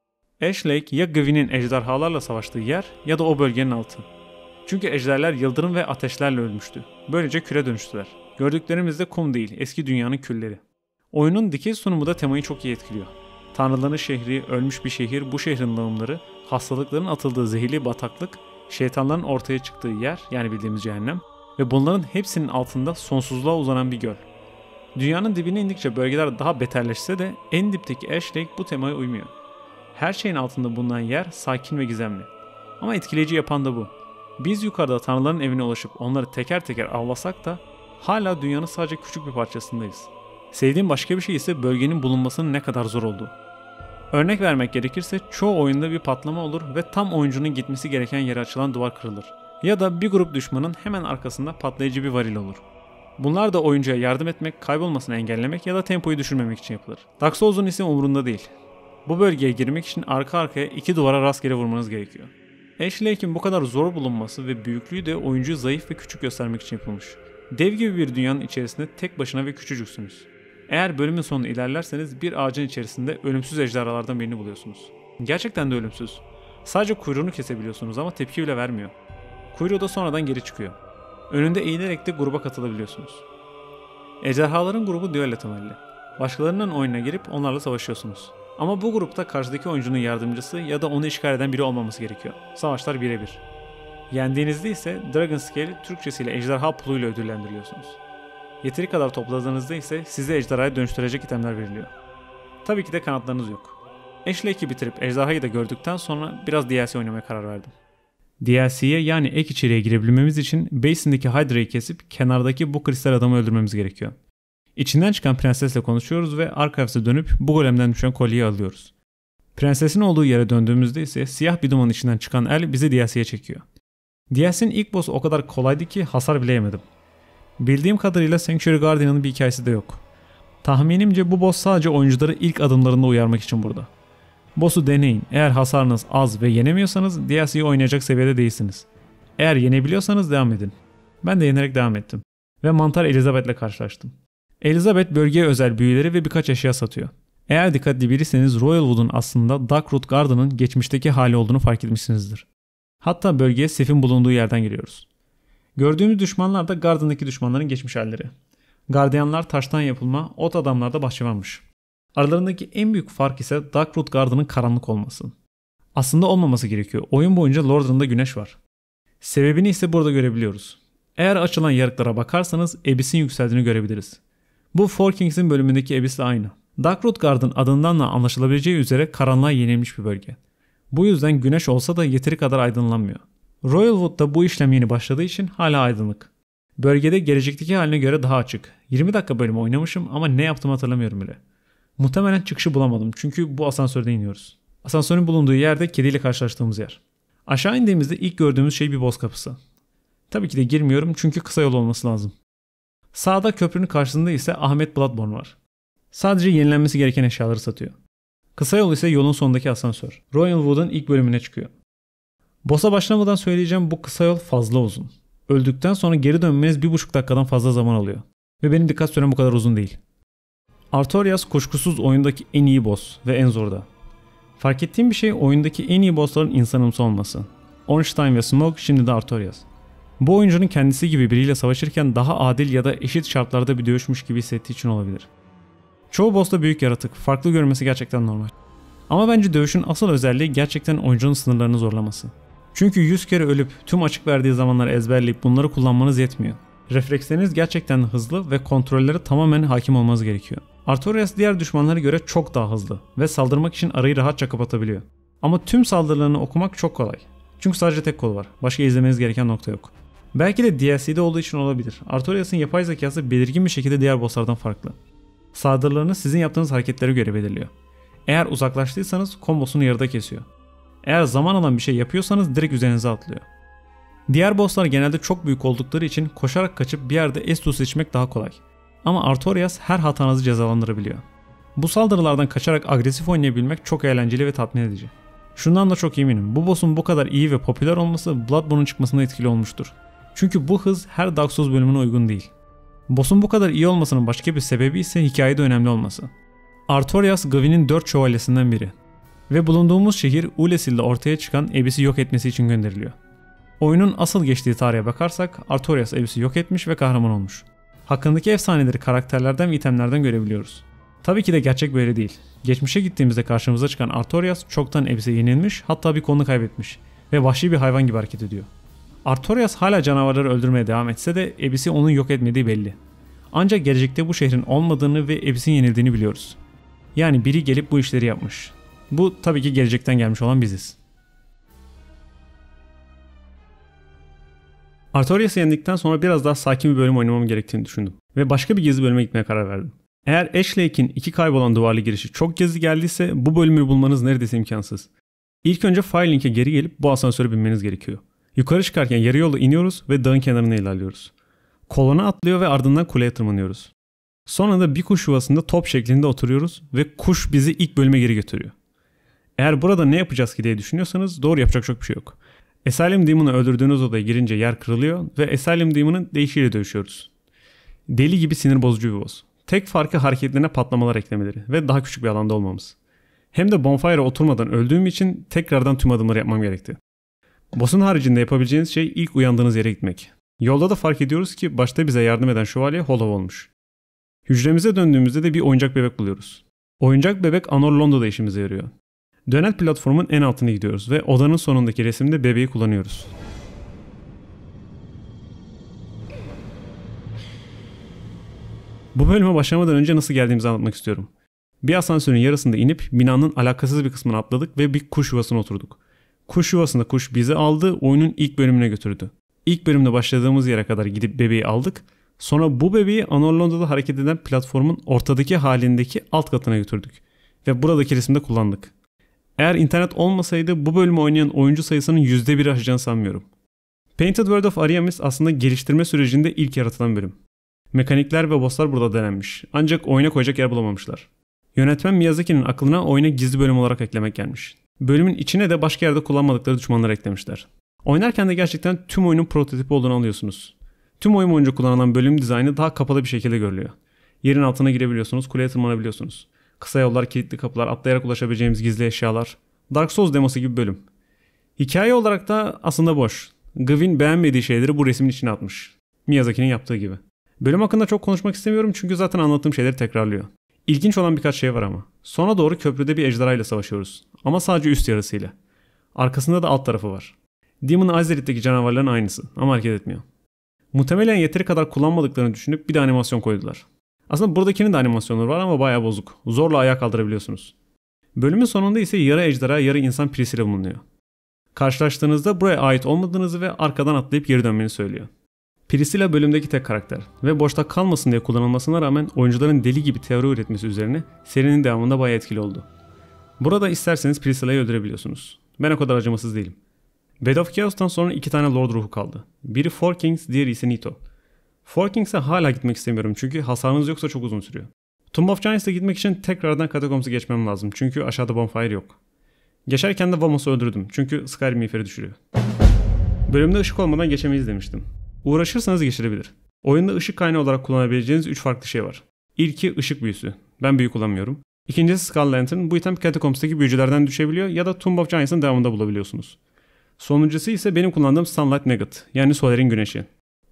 Ash Lake ya Gwyn'in ejderhalarla savaştığı yer ya da o bölgenin altı. Çünkü ejderler yıldırım ve ateşlerle ölmüştü. Böylece küre dönüştüler. Gördüklerimiz de kum değil, eski dünyanın külleri. Oyunun dikey sunumu da temayı çok iyi etkiliyor. Tanrıların şehri, ölmüş bir şehir, bu şehrin lağımları, hastalıkların atıldığı zehirli bataklık şeytanların ortaya çıktığı yer yani bildiğimiz cehennem ve bunların hepsinin altında sonsuzluğa uzanan bir göl. Dünyanın dibine indikçe bölgeler daha beterleşse de en dipteki Ash bu temaya uymuyor. Her şeyin altında bulunan yer sakin ve gizemli. Ama etkileyici yapan da bu. Biz yukarıda tanrıların evine ulaşıp onları teker teker avlasak da hala dünyanın sadece küçük bir parçasındayız. Sevdiğim başka bir şey ise bölgenin bulunmasının ne kadar zor olduğu. Örnek vermek gerekirse çoğu oyunda bir patlama olur ve tam oyuncunun gitmesi gereken yere açılan duvar kırılır. Ya da bir grup düşmanın hemen arkasında patlayıcı bir varil olur. Bunlar da oyuncuya yardım etmek, kaybolmasını engellemek ya da tempoyu düşürmemek için yapılır. Dark Souls'un ise umurunda değil. Bu bölgeye girmek için arka arkaya iki duvara rastgele vurmanız gerekiyor. Ashlake'in bu kadar zor bulunması ve büyüklüğü de oyuncuyu zayıf ve küçük göstermek için yapılmış. Dev gibi bir dünyanın içerisinde tek başına ve küçücüksünüz. Eğer bölümün sonu ilerlerseniz bir ağacın içerisinde ölümsüz ejderhalardan birini buluyorsunuz. Gerçekten de ölümsüz. Sadece kuyruğunu kesebiliyorsunuz ama tepki bile vermiyor. Kuyruğu da sonradan geri çıkıyor. Önünde eğilerek de gruba katılabiliyorsunuz. Ejderhaların grubu düello temelli. Başkalarının oyununa girip onlarla savaşıyorsunuz. Ama bu grupta karşıdaki oyuncunun yardımcısı ya da onu işgal eden biri olmaması gerekiyor. Savaşlar birebir. Yendiğinizde ise Dragon Scale Türkçesiyle ejderha puluyla ödüllendiriliyorsunuz. Yeteri kadar topladığınızda ise size ejderhaya dönüştürecek itemler veriliyor. Tabii ki de kanatlarınız yok. Ash'le ekibi bitirip ejderhayı da gördükten sonra biraz DLC oynamaya karar verdim. DLC'ye yani ek içeriğe girebilmemiz için Basin'deki Hydra'yı kesip kenardaki bu kristal adamı öldürmemiz gerekiyor. İçinden çıkan prensesle konuşuyoruz ve Arkavs'a dönüp bu golemden düşen kolyeyi alıyoruz. Prensesin olduğu yere döndüğümüzde ise siyah bir duman içinden çıkan el bizi DLC'ye çekiyor. DLC'nin ilk boss'u o kadar kolaydı ki hasar bile yemedim. Bildiğim kadarıyla Sanctuary Guardian'ın bir hikayesi de yok. Tahminimce bu boss sadece oyuncuları ilk adımlarında uyarmak için burada. Boss'u deneyin. Eğer hasarınız az ve yenemiyorsanız DLC'yi oynayacak seviyede değilsiniz. Eğer yenebiliyorsanız devam edin. Ben de yenerek devam ettim. Ve mantar Elizabeth'le karşılaştım. Elizabeth bölgeye özel büyüleri ve birkaç eşya satıyor. Eğer dikkatli biriyseniz Wood'un aslında Darkroot Garden'ın geçmişteki hali olduğunu fark etmişsinizdir. Hatta bölgeye Sifin bulunduğu yerden giriyoruz. Gördüğümüz düşmanlar da Garden'daki düşmanların geçmiş halleri. Gardiyanlar taştan yapılma, ot adamlar da bahçıvanmış. Aralarındaki en büyük fark ise Darkroot Garden'ın karanlık olması. Aslında olmaması gerekiyor. Oyun boyunca Lordan'da güneş var. Sebebini ise burada görebiliyoruz. Eğer açılan yarıklara bakarsanız ebisin yükseldiğini görebiliriz. Bu Four Kings'in bölümündeki Abyss'le aynı. Darkroot Garden adından da anlaşılabileceği üzere karanlığa yenilmiş bir bölge. Bu yüzden güneş olsa da yeteri kadar aydınlanmıyor. Royalwood'da bu işlem yeni başladığı için hala aydınlık. Bölgede gelecekteki haline göre daha açık. 20 dakika bölümü oynamışım ama ne yaptığımı hatırlamıyorum bile. Muhtemelen çıkışı bulamadım çünkü bu asansörde iniyoruz. Asansörün bulunduğu yerde kediyle karşılaştığımız yer. Aşağı indiğimizde ilk gördüğümüz şey bir boz kapısı. Tabii ki de girmiyorum çünkü kısa yol olması lazım. Sağda köprünün karşısında ise Ahmet Bloodborne var. Sadece yenilenmesi gereken eşyaları satıyor. Kısa yol ise yolun sonundaki asansör. Royal Wood'un ilk bölümüne çıkıyor. Boss'a başlamadan söyleyeceğim bu kısa yol fazla uzun. Öldükten sonra geri dönmeniz bir buçuk dakikadan fazla zaman alıyor. Ve benim dikkat sürem bu kadar uzun değil. Artorias kuşkusuz oyundaki en iyi boss ve en zorda. Fark ettiğim bir şey oyundaki en iyi bossların insanımsı olması. Ornstein ve Smoke şimdi de Artorias. Bu oyuncunun kendisi gibi biriyle savaşırken daha adil ya da eşit şartlarda bir dövüşmüş gibi hissettiği için olabilir. Çoğu boss da büyük yaratık, farklı görmesi gerçekten normal. Ama bence dövüşün asıl özelliği gerçekten oyuncunun sınırlarını zorlaması. Çünkü 100 kere ölüp tüm açık verdiği zamanları ezberleyip bunları kullanmanız yetmiyor. Refleksleriniz gerçekten hızlı ve kontrolleri tamamen hakim olmanız gerekiyor. Artorias diğer düşmanlara göre çok daha hızlı ve saldırmak için arayı rahatça kapatabiliyor. Ama tüm saldırılarını okumak çok kolay. Çünkü sadece tek kol var. Başka izlemeniz gereken nokta yok. Belki de DLC'de olduğu için olabilir. Artorias'ın yapay zekası belirgin bir şekilde diğer bosslardan farklı. Saldırılarını sizin yaptığınız hareketlere göre belirliyor. Eğer uzaklaştıysanız kombosunu yarıda kesiyor. Eğer zaman alan bir şey yapıyorsanız direkt üzerinize atlıyor. Diğer bosslar genelde çok büyük oldukları için koşarak kaçıp bir yerde Estus seçmek daha kolay. Ama Artorias her hatanızı cezalandırabiliyor. Bu saldırılardan kaçarak agresif oynayabilmek çok eğlenceli ve tatmin edici. Şundan da çok eminim. Bu boss'un bu kadar iyi ve popüler olması Bloodborne'un çıkmasında etkili olmuştur. Çünkü bu hız her Dark Souls bölümüne uygun değil. Boss'un bu kadar iyi olmasının başka bir sebebi ise hikayede önemli olması. Artorias Gavin'in 4 şövalyesinden biri ve bulunduğumuz şehir Ulesil'de ortaya çıkan Ebis'i yok etmesi için gönderiliyor. Oyunun asıl geçtiği tarihe bakarsak Artorias Ebis'i yok etmiş ve kahraman olmuş. Hakkındaki efsaneleri karakterlerden ve itemlerden görebiliyoruz. Tabii ki de gerçek böyle değil. Geçmişe gittiğimizde karşımıza çıkan Artorias çoktan Ebis'e yenilmiş hatta bir konu kaybetmiş ve vahşi bir hayvan gibi hareket ediyor. Artorias hala canavarları öldürmeye devam etse de Ebis'i onun yok etmediği belli. Ancak gelecekte bu şehrin olmadığını ve Ebis'in yenildiğini biliyoruz. Yani biri gelip bu işleri yapmış. Bu tabii ki gelecekten gelmiş olan biziz. Artorias'ı yendikten sonra biraz daha sakin bir bölüm oynamam gerektiğini düşündüm ve başka bir gizli bölüme gitmeye karar verdim. Eğer Ashlake'in iki kaybolan duvarlı girişi çok gizli geldiyse bu bölümü bulmanız neredeyse imkansız. İlk önce Firelink'e geri gelip bu asansöre binmeniz gerekiyor. Yukarı çıkarken yarı yolda iniyoruz ve dağın kenarına ilerliyoruz. Kolona atlıyor ve ardından kuleye tırmanıyoruz. Sonra da bir kuş yuvasında top şeklinde oturuyoruz ve kuş bizi ilk bölüme geri götürüyor. Eğer burada ne yapacağız ki diye düşünüyorsanız doğru yapacak çok bir şey yok. Asylum Demon'u öldürdüğünüz odaya girince yer kırılıyor ve Asylum Demon'ın değişiyle dövüşüyoruz. Deli gibi sinir bozucu bir boss. Tek farkı hareketlerine patlamalar eklemeleri ve daha küçük bir alanda olmamız. Hem de bonfire'a oturmadan öldüğüm için tekrardan tüm adımları yapmam gerekti. Boss'un haricinde yapabileceğiniz şey ilk uyandığınız yere gitmek. Yolda da fark ediyoruz ki başta bize yardım eden şövalye holov olmuş. Hücremize döndüğümüzde de bir oyuncak bebek buluyoruz. Oyuncak bebek Anor Londo'da işimize yarıyor. Dönet platformun en altına gidiyoruz ve odanın sonundaki resimde bebeği kullanıyoruz. Bu bölüme başlamadan önce nasıl geldiğimizi anlatmak istiyorum. Bir asansörün yarısında inip binanın alakasız bir kısmına atladık ve bir kuş yuvasına oturduk. Kuş yuvasında kuş bizi aldı, oyunun ilk bölümüne götürdü. İlk bölümde başladığımız yere kadar gidip bebeği aldık. Sonra bu bebeği Anorlando'da hareket eden platformun ortadaki halindeki alt katına götürdük. Ve buradaki resimde kullandık. Eğer internet olmasaydı bu bölümü oynayan oyuncu sayısının %1'i aşacağını sanmıyorum. Painted World of Ariamis aslında geliştirme sürecinde ilk yaratılan bölüm. Mekanikler ve bosslar burada denenmiş. Ancak oyuna koyacak yer bulamamışlar. Yönetmen Miyazaki'nin aklına oyuna gizli bölüm olarak eklemek gelmiş. Bölümün içine de başka yerde kullanmadıkları düşmanları eklemişler. Oynarken de gerçekten tüm oyunun prototipi olduğunu alıyorsunuz. Tüm oyun boyunca kullanılan bölüm dizaynı daha kapalı bir şekilde görülüyor. Yerin altına girebiliyorsunuz, kuleye tırmanabiliyorsunuz kısa yollar, kilitli kapılar, atlayarak ulaşabileceğimiz gizli eşyalar. Dark Souls demosu gibi bölüm. Hikaye olarak da aslında boş. Gavin beğenmediği şeyleri bu resmin içine atmış. Miyazaki'nin yaptığı gibi. Bölüm hakkında çok konuşmak istemiyorum çünkü zaten anlattığım şeyleri tekrarlıyor. İlginç olan birkaç şey var ama. Sona doğru köprüde bir ejderha ile savaşıyoruz. Ama sadece üst yarısıyla. Arkasında da alt tarafı var. Demon Izerit'teki canavarların aynısı ama hareket etmiyor. Muhtemelen yeteri kadar kullanmadıklarını düşünüp bir de animasyon koydular. Aslında buradakinin de animasyonları var ama bayağı bozuk. Zorla ayağa kaldırabiliyorsunuz. Bölümün sonunda ise yarı ejderha yarı insan pirisiyle bulunuyor. Karşılaştığınızda buraya ait olmadığınızı ve arkadan atlayıp geri dönmeni söylüyor. Priscilla bölümdeki tek karakter ve boşta kalmasın diye kullanılmasına rağmen oyuncuların deli gibi teori üretmesi üzerine serinin devamında bayağı etkili oldu. Burada isterseniz Priscilla'yı öldürebiliyorsunuz. Ben o kadar acımasız değilim. Bed of Chaos'tan sonra iki tane Lord ruhu kaldı. Biri Four Kings, diğeri ise Nito. Forkings'e hala gitmek istemiyorum çünkü hasarınız yoksa çok uzun sürüyor. Tomb of Giants'e gitmek için tekrardan Katacombs'u geçmem lazım çünkü aşağıda bonfire yok. Geçerken de Vamos'u öldürdüm çünkü Skyrim miğferi düşürüyor. Bölümde ışık olmadan geçemeyiz demiştim. Uğraşırsanız geçirebilir. Oyunda ışık kaynağı olarak kullanabileceğiniz 3 farklı şey var. İlki ışık büyüsü. Ben büyük kullanmıyorum. İkincisi Skull Lantern. Bu item Catacombs'taki büyücülerden düşebiliyor ya da Tomb of Giants'ın devamında bulabiliyorsunuz. Sonuncusu ise benim kullandığım Sunlight Nugget yani Solar'in güneşi.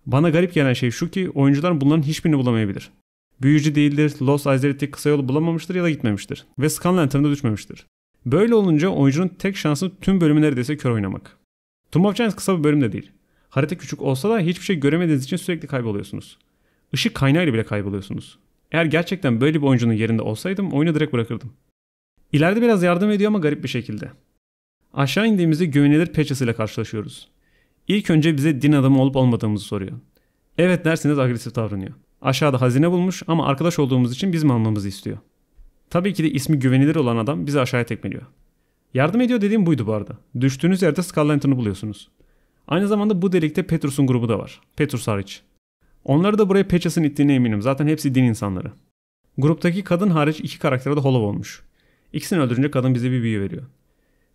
Bana garip gelen şey şu ki oyuncular bunların hiçbirini bulamayabilir. Büyücü değildir, Lost Eyes'leri kısa yolu bulamamıştır ya da gitmemiştir ve Scan düşmemiştir. Böyle olunca oyuncunun tek şansı tüm bölümü neredeyse kör oynamak. Tomb of Giants kısa bir bölüm de değil. Harita küçük olsa da hiçbir şey göremediğiniz için sürekli kayboluyorsunuz. Işık kaynağıyla bile kayboluyorsunuz. Eğer gerçekten böyle bir oyuncunun yerinde olsaydım oyunu direkt bırakırdım. İleride biraz yardım ediyor ama garip bir şekilde. Aşağı indiğimizde güvenilir patches ile karşılaşıyoruz. İlk önce bize din adamı olup olmadığımızı soruyor. Evet derseniz agresif davranıyor. Aşağıda hazine bulmuş ama arkadaş olduğumuz için bizim almamızı istiyor. Tabii ki de ismi güvenilir olan adam bizi aşağıya tekmeliyor. Yardım ediyor dediğim buydu bu arada. Düştüğünüz yerde Skull Lantern'ı buluyorsunuz. Aynı zamanda bu delikte Petrus'un grubu da var. Petrus hariç. Onları da buraya peçasın ittiğine eminim. Zaten hepsi din insanları. Gruptaki kadın hariç iki karaktere de holov olmuş. İkisini öldürünce kadın bize bir büyü veriyor.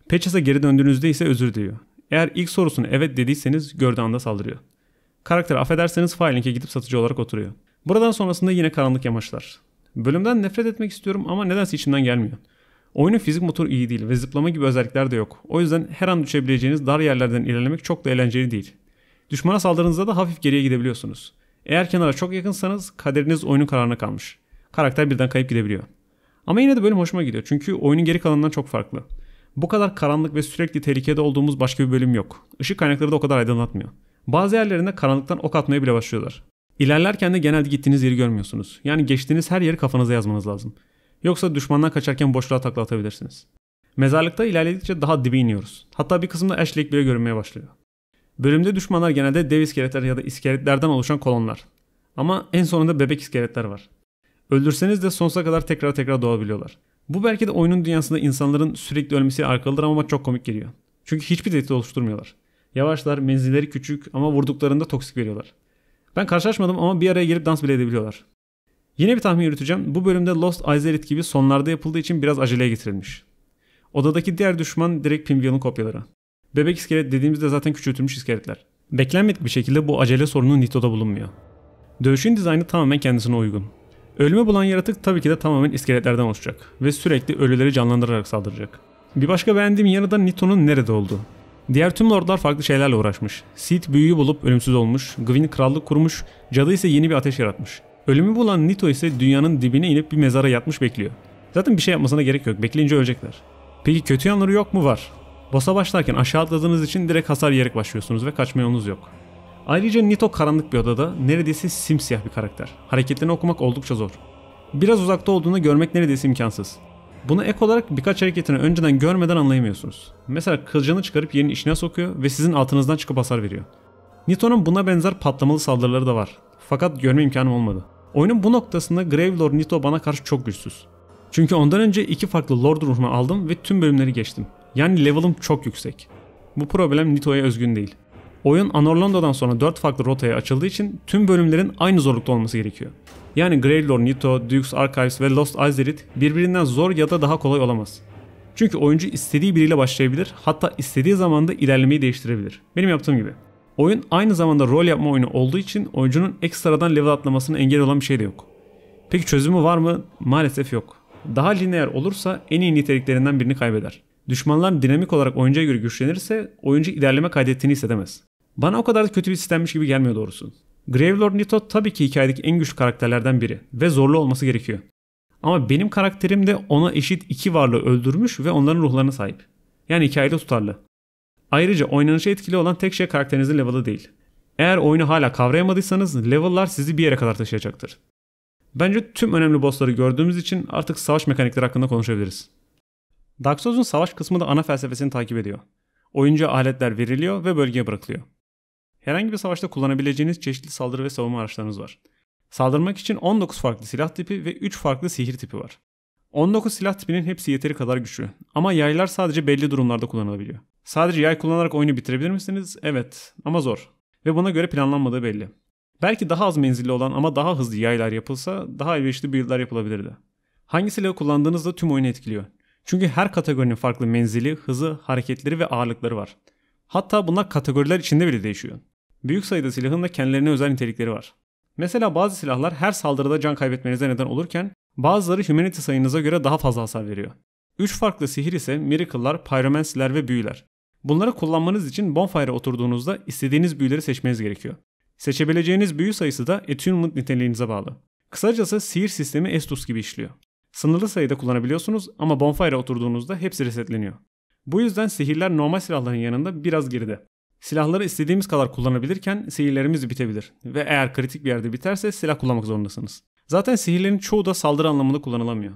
Peças'a geri döndüğünüzde ise özür diliyor. Eğer ilk sorusunu evet dediyseniz gördüğü anda saldırıyor. Karakter affederseniz Failink'e gidip satıcı olarak oturuyor. Buradan sonrasında yine karanlık yamaçlar. Bölümden nefret etmek istiyorum ama nedense içimden gelmiyor. Oyunun fizik motoru iyi değil ve zıplama gibi özellikler de yok. O yüzden her an düşebileceğiniz dar yerlerden ilerlemek çok da eğlenceli değil. Düşmana saldırınızda da hafif geriye gidebiliyorsunuz. Eğer kenara çok yakınsanız kaderiniz oyunun kararına kalmış. Karakter birden kayıp gidebiliyor. Ama yine de bölüm hoşuma gidiyor çünkü oyunun geri kalanından çok farklı. Bu kadar karanlık ve sürekli tehlikede olduğumuz başka bir bölüm yok. Işık kaynakları da o kadar aydınlatmıyor. Bazı yerlerinde karanlıktan ok atmaya bile başlıyorlar. İlerlerken de genelde gittiğiniz yeri görmüyorsunuz. Yani geçtiğiniz her yeri kafanıza yazmanız lazım. Yoksa düşmandan kaçarken boşluğa takla atabilirsiniz. Mezarlıkta ilerledikçe daha dibe iniyoruz. Hatta bir kısımda eşlik bile görünmeye başlıyor. Bölümde düşmanlar genelde dev iskeletler ya da iskeletlerden oluşan kolonlar. Ama en sonunda bebek iskeletler var. Öldürseniz de sonsuza kadar tekrar tekrar doğabiliyorlar. Bu belki de oyunun dünyasında insanların sürekli ölmesi arkalıdır ama çok komik geliyor. Çünkü hiçbir tehdit oluşturmuyorlar. Yavaşlar, menzilleri küçük ama vurduklarında toksik veriyorlar. Ben karşılaşmadım ama bir araya gelip dans bile edebiliyorlar. Yine bir tahmin yürüteceğim. Bu bölümde Lost Island gibi sonlarda yapıldığı için biraz aceleye getirilmiş. Odadaki diğer düşman direkt Pinwheel'ın kopyaları. Bebek iskelet dediğimizde zaten küçültülmüş iskeletler. Beklenmedik bir şekilde bu acele sorunu Nito'da bulunmuyor. Dövüşün dizaynı tamamen kendisine uygun. Ölüme bulan yaratık tabii ki de tamamen iskeletlerden oluşacak ve sürekli ölüleri canlandırarak saldıracak. Bir başka beğendiğim yanı da Nito'nun nerede olduğu. Diğer tüm lordlar farklı şeylerle uğraşmış. Seed büyüyü bulup ölümsüz olmuş, Gwyn krallık kurmuş, cadı ise yeni bir ateş yaratmış. Ölümü bulan Nito ise dünyanın dibine inip bir mezara yatmış bekliyor. Zaten bir şey yapmasına gerek yok, bekleyince ölecekler. Peki kötü yanları yok mu? Var. Boss'a başlarken aşağı atladığınız için direkt hasar yiyerek başlıyorsunuz ve kaçma yolunuz yok. Ayrıca Nito karanlık bir odada neredeyse simsiyah bir karakter. Hareketlerini okumak oldukça zor. Biraz uzakta olduğunu görmek neredeyse imkansız. Buna ek olarak birkaç hareketini önceden görmeden anlayamıyorsunuz. Mesela kılcını çıkarıp yerin içine sokuyor ve sizin altınızdan çıkıp hasar veriyor. Nito'nun buna benzer patlamalı saldırıları da var. Fakat görme imkanım olmadı. Oyunun bu noktasında Gravelord Nito bana karşı çok güçsüz. Çünkü ondan önce iki farklı Lord ruhunu aldım ve tüm bölümleri geçtim. Yani level'ım çok yüksek. Bu problem Nito'ya özgün değil. Oyun Anorlondo'dan sonra 4 farklı rotaya açıldığı için tüm bölümlerin aynı zorlukta olması gerekiyor. Yani Greylord, Nito, Duke's Archives ve Lost Azerith birbirinden zor ya da daha kolay olamaz. Çünkü oyuncu istediği biriyle başlayabilir, hatta istediği zamanda ilerlemeyi değiştirebilir. Benim yaptığım gibi. Oyun aynı zamanda rol yapma oyunu olduğu için oyuncunun ekstradan level atlamasına engel olan bir şey de yok. Peki çözümü var mı? Maalesef yok. Daha lineer olursa en iyi niteliklerinden birini kaybeder. Düşmanlar dinamik olarak oyuncuya göre güçlenirse oyuncu ilerleme kaydettiğini hissedemez. Bana o kadar da kötü bir sistemmiş gibi gelmiyor doğrusu. Gravelord Nito tabii ki hikayedeki en güçlü karakterlerden biri ve zorlu olması gerekiyor. Ama benim karakterim de ona eşit iki varlığı öldürmüş ve onların ruhlarına sahip. Yani hikayede tutarlı. Ayrıca oynanışa etkili olan tek şey karakterinizin level'ı değil. Eğer oyunu hala kavrayamadıysanız level'lar sizi bir yere kadar taşıyacaktır. Bence tüm önemli bossları gördüğümüz için artık savaş mekanikleri hakkında konuşabiliriz. Dark Souls'un savaş kısmı da ana felsefesini takip ediyor. Oyuncuya aletler veriliyor ve bölgeye bırakılıyor. Herhangi bir savaşta kullanabileceğiniz çeşitli saldırı ve savunma araçlarınız var. Saldırmak için 19 farklı silah tipi ve 3 farklı sihir tipi var. 19 silah tipinin hepsi yeteri kadar güçlü. Ama yaylar sadece belli durumlarda kullanılabiliyor. Sadece yay kullanarak oyunu bitirebilir misiniz? Evet ama zor. Ve buna göre planlanmadığı belli. Belki daha az menzilli olan ama daha hızlı yaylar yapılsa daha elverişli build'lar yapılabilirdi. Hangi silahı kullandığınız da tüm oyunu etkiliyor. Çünkü her kategorinin farklı menzili, hızı, hareketleri ve ağırlıkları var. Hatta bunlar kategoriler içinde bile değişiyor. Büyük sayıda silahın da kendilerine özel nitelikleri var. Mesela bazı silahlar her saldırıda can kaybetmenize neden olurken bazıları humanity sayınıza göre daha fazla hasar veriyor. 3 farklı sihir ise miracle'lar, pyromancy'ler ve büyüler. Bunları kullanmanız için bonfire'a oturduğunuzda istediğiniz büyüleri seçmeniz gerekiyor. Seçebileceğiniz büyü sayısı da attunement niteliğinize bağlı. Kısacası sihir sistemi Estus gibi işliyor. Sınırlı sayıda kullanabiliyorsunuz ama bonfire'a oturduğunuzda hepsi resetleniyor. Bu yüzden sihirler normal silahların yanında biraz geride. Silahları istediğimiz kadar kullanabilirken sihirlerimiz bitebilir ve eğer kritik bir yerde biterse silah kullanmak zorundasınız. Zaten sihirlerin çoğu da saldırı anlamında kullanılamıyor.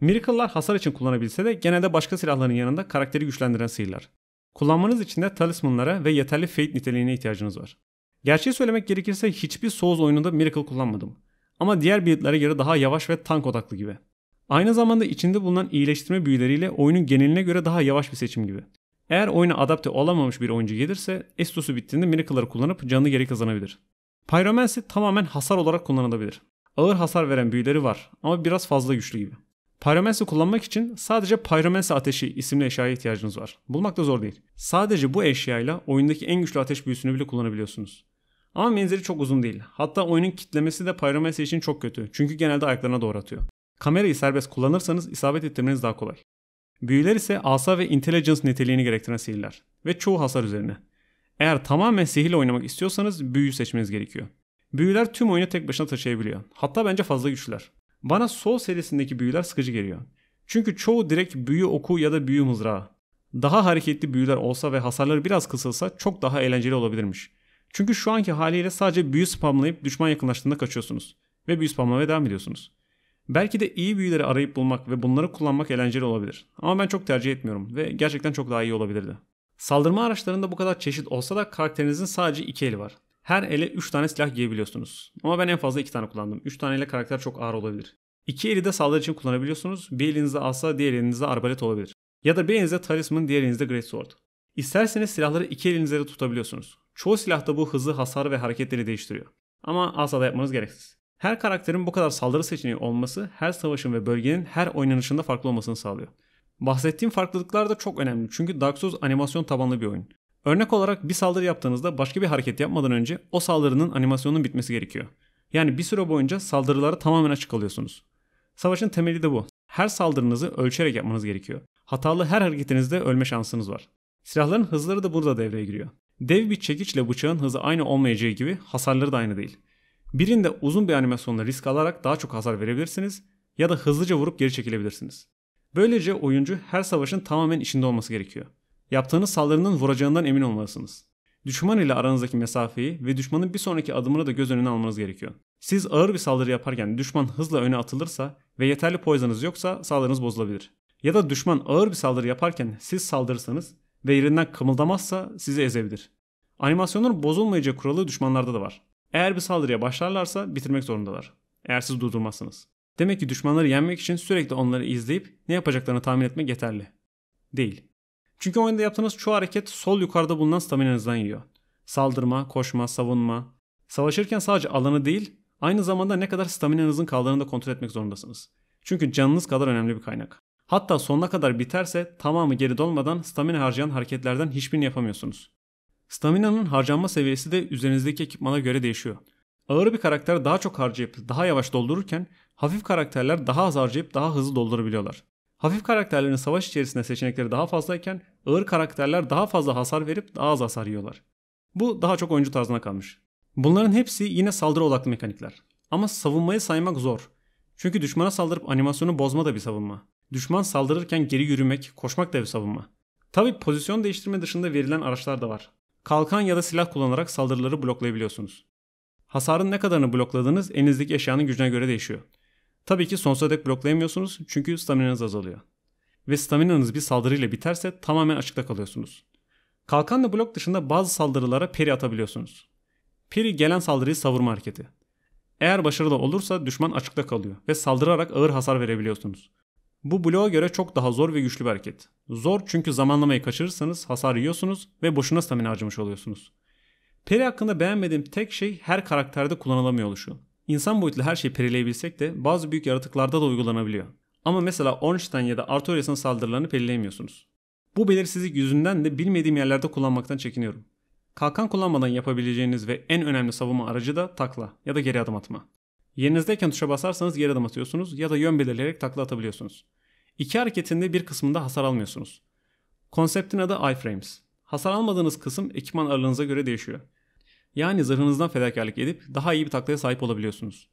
Miracle'lar hasar için kullanabilse de genelde başka silahların yanında karakteri güçlendiren sihirler. Kullanmanız için de talismanlara ve yeterli fate niteliğine ihtiyacınız var. Gerçeği söylemek gerekirse hiçbir Souls oyununda Miracle kullanmadım. Ama diğer build'lere göre daha yavaş ve tank odaklı gibi. Aynı zamanda içinde bulunan iyileştirme büyüleriyle oyunun geneline göre daha yavaş bir seçim gibi. Eğer oyuna adapte olamamış bir oyuncu gelirse Estos'u bittiğinde Miracle'ları kullanıp canını geri kazanabilir. Pyromancy tamamen hasar olarak kullanılabilir. Ağır hasar veren büyüleri var ama biraz fazla güçlü gibi. Pyromancy kullanmak için sadece Pyromancy Ateşi isimli eşyaya ihtiyacınız var. Bulmak da zor değil. Sadece bu eşyayla oyundaki en güçlü ateş büyüsünü bile kullanabiliyorsunuz. Ama menzili çok uzun değil. Hatta oyunun kitlemesi de Pyromancy için çok kötü. Çünkü genelde ayaklarına doğru atıyor. Kamerayı serbest kullanırsanız isabet ettirmeniz daha kolay. Büyüler ise asa ve intelligence niteliğini gerektiren sihirler ve çoğu hasar üzerine. Eğer tamamen sihirle oynamak istiyorsanız büyüyü seçmeniz gerekiyor. Büyüler tüm oyunu tek başına taşıyabiliyor. Hatta bence fazla güçlüler. Bana sol serisindeki büyüler sıkıcı geliyor. Çünkü çoğu direkt büyü oku ya da büyü mızrağı. Daha hareketli büyüler olsa ve hasarları biraz kısılsa çok daha eğlenceli olabilirmiş. Çünkü şu anki haliyle sadece büyü spamlayıp düşman yakınlaştığında kaçıyorsunuz. Ve büyü spamlamaya devam ediyorsunuz. Belki de iyi büyüleri arayıp bulmak ve bunları kullanmak eğlenceli olabilir. Ama ben çok tercih etmiyorum ve gerçekten çok daha iyi olabilirdi. Saldırma araçlarında bu kadar çeşit olsa da karakterinizin sadece iki eli var. Her ele 3 tane silah giyebiliyorsunuz. Ama ben en fazla 2 tane kullandım. 3 taneyle karakter çok ağır olabilir. İki eli de saldırı için kullanabiliyorsunuz. Bir elinizde asa, diğer elinizde arbalet olabilir. Ya da bir elinizde talisman, diğer elinizde greatsword. İsterseniz silahları iki elinizde de tutabiliyorsunuz. Çoğu silahta bu hızı, hasar ve hareketleri değiştiriyor. Ama asada yapmanız gereksiz. Her karakterin bu kadar saldırı seçeneği olması her savaşın ve bölgenin her oynanışında farklı olmasını sağlıyor. Bahsettiğim farklılıklar da çok önemli çünkü Dark Souls animasyon tabanlı bir oyun. Örnek olarak bir saldırı yaptığınızda başka bir hareket yapmadan önce o saldırının animasyonunun bitmesi gerekiyor. Yani bir süre boyunca saldırılara tamamen açık kalıyorsunuz. Savaşın temeli de bu. Her saldırınızı ölçerek yapmanız gerekiyor. Hatalı her hareketinizde ölme şansınız var. Silahların hızları da burada devreye giriyor. Dev bir çekiçle bıçağın hızı aynı olmayacağı gibi hasarları da aynı değil. Birinde uzun bir animasyonla risk alarak daha çok hasar verebilirsiniz ya da hızlıca vurup geri çekilebilirsiniz. Böylece oyuncu her savaşın tamamen içinde olması gerekiyor. Yaptığınız saldırının vuracağından emin olmalısınız. Düşman ile aranızdaki mesafeyi ve düşmanın bir sonraki adımını da göz önüne almanız gerekiyor. Siz ağır bir saldırı yaparken düşman hızla öne atılırsa ve yeterli poizanız yoksa saldırınız bozulabilir. Ya da düşman ağır bir saldırı yaparken siz saldırırsanız ve yerinden kımıldamazsa sizi ezebilir. Animasyonların bozulmayacağı kuralı düşmanlarda da var. Eğer bir saldırıya başlarlarsa bitirmek zorundalar. Eğer siz durdurmazsanız. Demek ki düşmanları yenmek için sürekli onları izleyip ne yapacaklarını tahmin etmek yeterli. Değil. Çünkü oyunda yaptığınız çoğu hareket sol yukarıda bulunan staminanızdan yiyor. Saldırma, koşma, savunma. Savaşırken sadece alanı değil, aynı zamanda ne kadar staminanızın kaldığını da kontrol etmek zorundasınız. Çünkü canınız kadar önemli bir kaynak. Hatta sonuna kadar biterse tamamı geri dolmadan stamina harcayan hareketlerden hiçbirini yapamıyorsunuz. Stamina'nın harcanma seviyesi de üzerinizdeki ekipmana göre değişiyor. Ağır bir karakter daha çok harcayıp daha yavaş doldururken hafif karakterler daha az harcayıp daha hızlı doldurabiliyorlar. Hafif karakterlerin savaş içerisinde seçenekleri daha fazlayken ağır karakterler daha fazla hasar verip daha az hasar yiyorlar. Bu daha çok oyuncu tarzına kalmış. Bunların hepsi yine saldırı odaklı mekanikler. Ama savunmayı saymak zor. Çünkü düşmana saldırıp animasyonu bozma da bir savunma. Düşman saldırırken geri yürümek, koşmak da bir savunma. Tabi pozisyon değiştirme dışında verilen araçlar da var kalkan ya da silah kullanarak saldırıları bloklayabiliyorsunuz. Hasarın ne kadarını blokladığınız elinizdeki eşyanın gücüne göre değişiyor. Tabii ki sonsuza dek bloklayamıyorsunuz çünkü staminanız azalıyor. Ve staminanız bir saldırıyla biterse tamamen açıkta kalıyorsunuz. Kalkanla blok dışında bazı saldırılara peri atabiliyorsunuz. Peri gelen saldırıyı savurma hareketi. Eğer başarılı olursa düşman açıkta kalıyor ve saldırarak ağır hasar verebiliyorsunuz. Bu bloğa göre çok daha zor ve güçlü bir hareket. Zor çünkü zamanlamayı kaçırırsanız hasar yiyorsunuz ve boşuna stamina harcamış oluyorsunuz. Peri hakkında beğenmediğim tek şey her karakterde kullanılamıyor oluşu. İnsan boyutlu her şeyi perileyebilsek de bazı büyük yaratıklarda da uygulanabiliyor. Ama mesela Ornstein ya da Artorias'ın saldırılarını perileyemiyorsunuz. Bu belirsizlik yüzünden de bilmediğim yerlerde kullanmaktan çekiniyorum. Kalkan kullanmadan yapabileceğiniz ve en önemli savunma aracı da takla ya da geri adım atma. Yerinizdeyken tuşa basarsanız geri adım atıyorsunuz ya da yön belirleyerek takla atabiliyorsunuz. İki hareketinde bir kısmında hasar almıyorsunuz. Konseptin adı iframes. Hasar almadığınız kısım ekipman ağırlığınıza göre değişiyor. Yani zırhınızdan fedakarlık edip daha iyi bir taklaya sahip olabiliyorsunuz.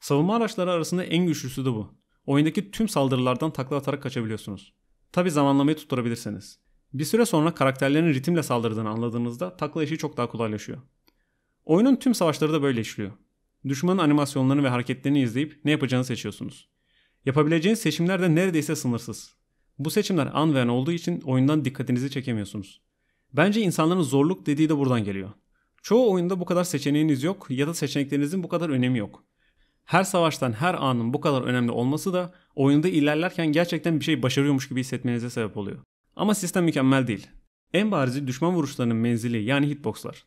Savunma araçları arasında en güçlüsü de bu. Oyundaki tüm saldırılardan takla atarak kaçabiliyorsunuz. Tabi zamanlamayı tutturabilirseniz. Bir süre sonra karakterlerin ritimle saldırdığını anladığınızda takla işi çok daha kolaylaşıyor. Oyunun tüm savaşları da böyle işliyor. Düşmanın animasyonlarını ve hareketlerini izleyip ne yapacağını seçiyorsunuz. Yapabileceğiniz seçimler de neredeyse sınırsız. Bu seçimler an ve an olduğu için oyundan dikkatinizi çekemiyorsunuz. Bence insanların zorluk dediği de buradan geliyor. Çoğu oyunda bu kadar seçeneğiniz yok ya da seçeneklerinizin bu kadar önemi yok. Her savaştan her anın bu kadar önemli olması da oyunda ilerlerken gerçekten bir şey başarıyormuş gibi hissetmenize sebep oluyor. Ama sistem mükemmel değil. En barizi düşman vuruşlarının menzili yani hitboxlar.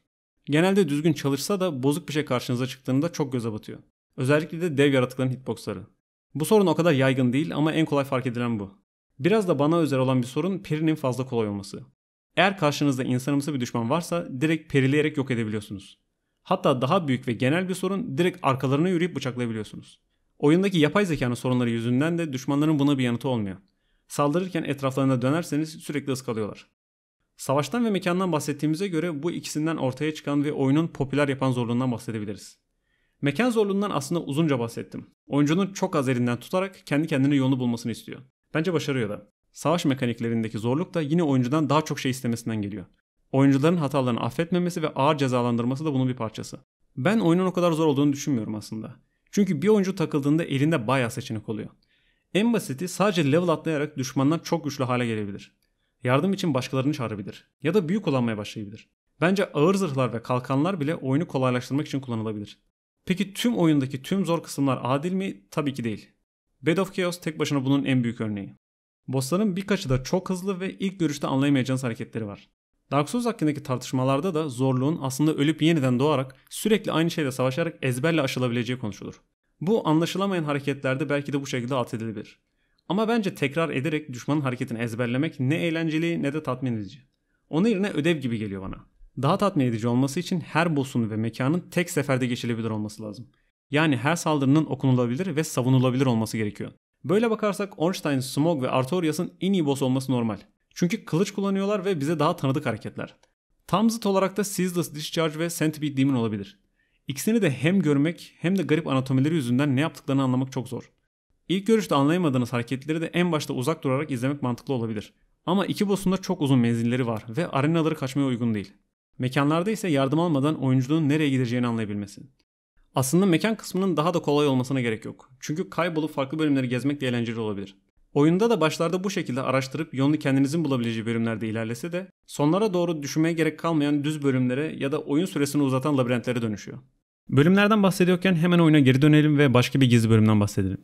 Genelde düzgün çalışsa da bozuk bir şey karşınıza çıktığında çok göze batıyor. Özellikle de dev yaratıkların hitboxları. Bu sorun o kadar yaygın değil ama en kolay fark edilen bu. Biraz da bana özel olan bir sorun perinin fazla kolay olması. Eğer karşınızda insanımsı bir düşman varsa direkt perileyerek yok edebiliyorsunuz. Hatta daha büyük ve genel bir sorun direkt arkalarına yürüyüp bıçaklayabiliyorsunuz. Oyundaki yapay zekanın sorunları yüzünden de düşmanların buna bir yanıtı olmuyor. Saldırırken etraflarına dönerseniz sürekli ıskalıyorlar. Savaştan ve mekandan bahsettiğimize göre bu ikisinden ortaya çıkan ve oyunun popüler yapan zorluğundan bahsedebiliriz. Mekan zorluğundan aslında uzunca bahsettim. Oyuncunun çok az elinden tutarak kendi kendine yolunu bulmasını istiyor. Bence başarıyor da. Savaş mekaniklerindeki zorluk da yine oyuncudan daha çok şey istemesinden geliyor. Oyuncuların hatalarını affetmemesi ve ağır cezalandırması da bunun bir parçası. Ben oyunun o kadar zor olduğunu düşünmüyorum aslında. Çünkü bir oyuncu takıldığında elinde bayağı seçenek oluyor. En basiti sadece level atlayarak düşmandan çok güçlü hale gelebilir yardım için başkalarını çağırabilir ya da büyük kullanmaya başlayabilir. Bence ağır zırhlar ve kalkanlar bile oyunu kolaylaştırmak için kullanılabilir. Peki tüm oyundaki tüm zor kısımlar adil mi? Tabii ki değil. Bed of Chaos tek başına bunun en büyük örneği. Bossların birkaçı da çok hızlı ve ilk görüşte anlayamayacağınız hareketleri var. Dark Souls hakkındaki tartışmalarda da zorluğun aslında ölüp yeniden doğarak sürekli aynı şeyle savaşarak ezberle aşılabileceği konuşulur. Bu anlaşılamayan hareketlerde belki de bu şekilde alt edilebilir. Ama bence tekrar ederek düşmanın hareketini ezberlemek ne eğlenceli ne de tatmin edici. Onun yerine ödev gibi geliyor bana. Daha tatmin edici olması için her boss'un ve mekanın tek seferde geçilebilir olması lazım. Yani her saldırının okunulabilir ve savunulabilir olması gerekiyor. Böyle bakarsak Ornstein, Smog ve Artorias'ın en iyi boss olması normal. Çünkü kılıç kullanıyorlar ve bize daha tanıdık hareketler. Tam zıt olarak da Ceaseless Discharge ve Centipede Demon olabilir. İkisini de hem görmek hem de garip anatomileri yüzünden ne yaptıklarını anlamak çok zor. İlk görüşte anlayamadığınız hareketleri de en başta uzak durarak izlemek mantıklı olabilir. Ama iki boss'un da çok uzun menzilleri var ve arenaları kaçmaya uygun değil. Mekanlarda ise yardım almadan oyuncunun nereye gideceğini anlayabilmesin. Aslında mekan kısmının daha da kolay olmasına gerek yok. Çünkü kaybolup farklı bölümleri gezmek de eğlenceli olabilir. Oyunda da başlarda bu şekilde araştırıp yolunu kendinizin bulabileceği bölümlerde ilerlese de sonlara doğru düşünmeye gerek kalmayan düz bölümlere ya da oyun süresini uzatan labirentlere dönüşüyor. Bölümlerden bahsediyorken hemen oyuna geri dönelim ve başka bir gizli bölümden bahsedelim.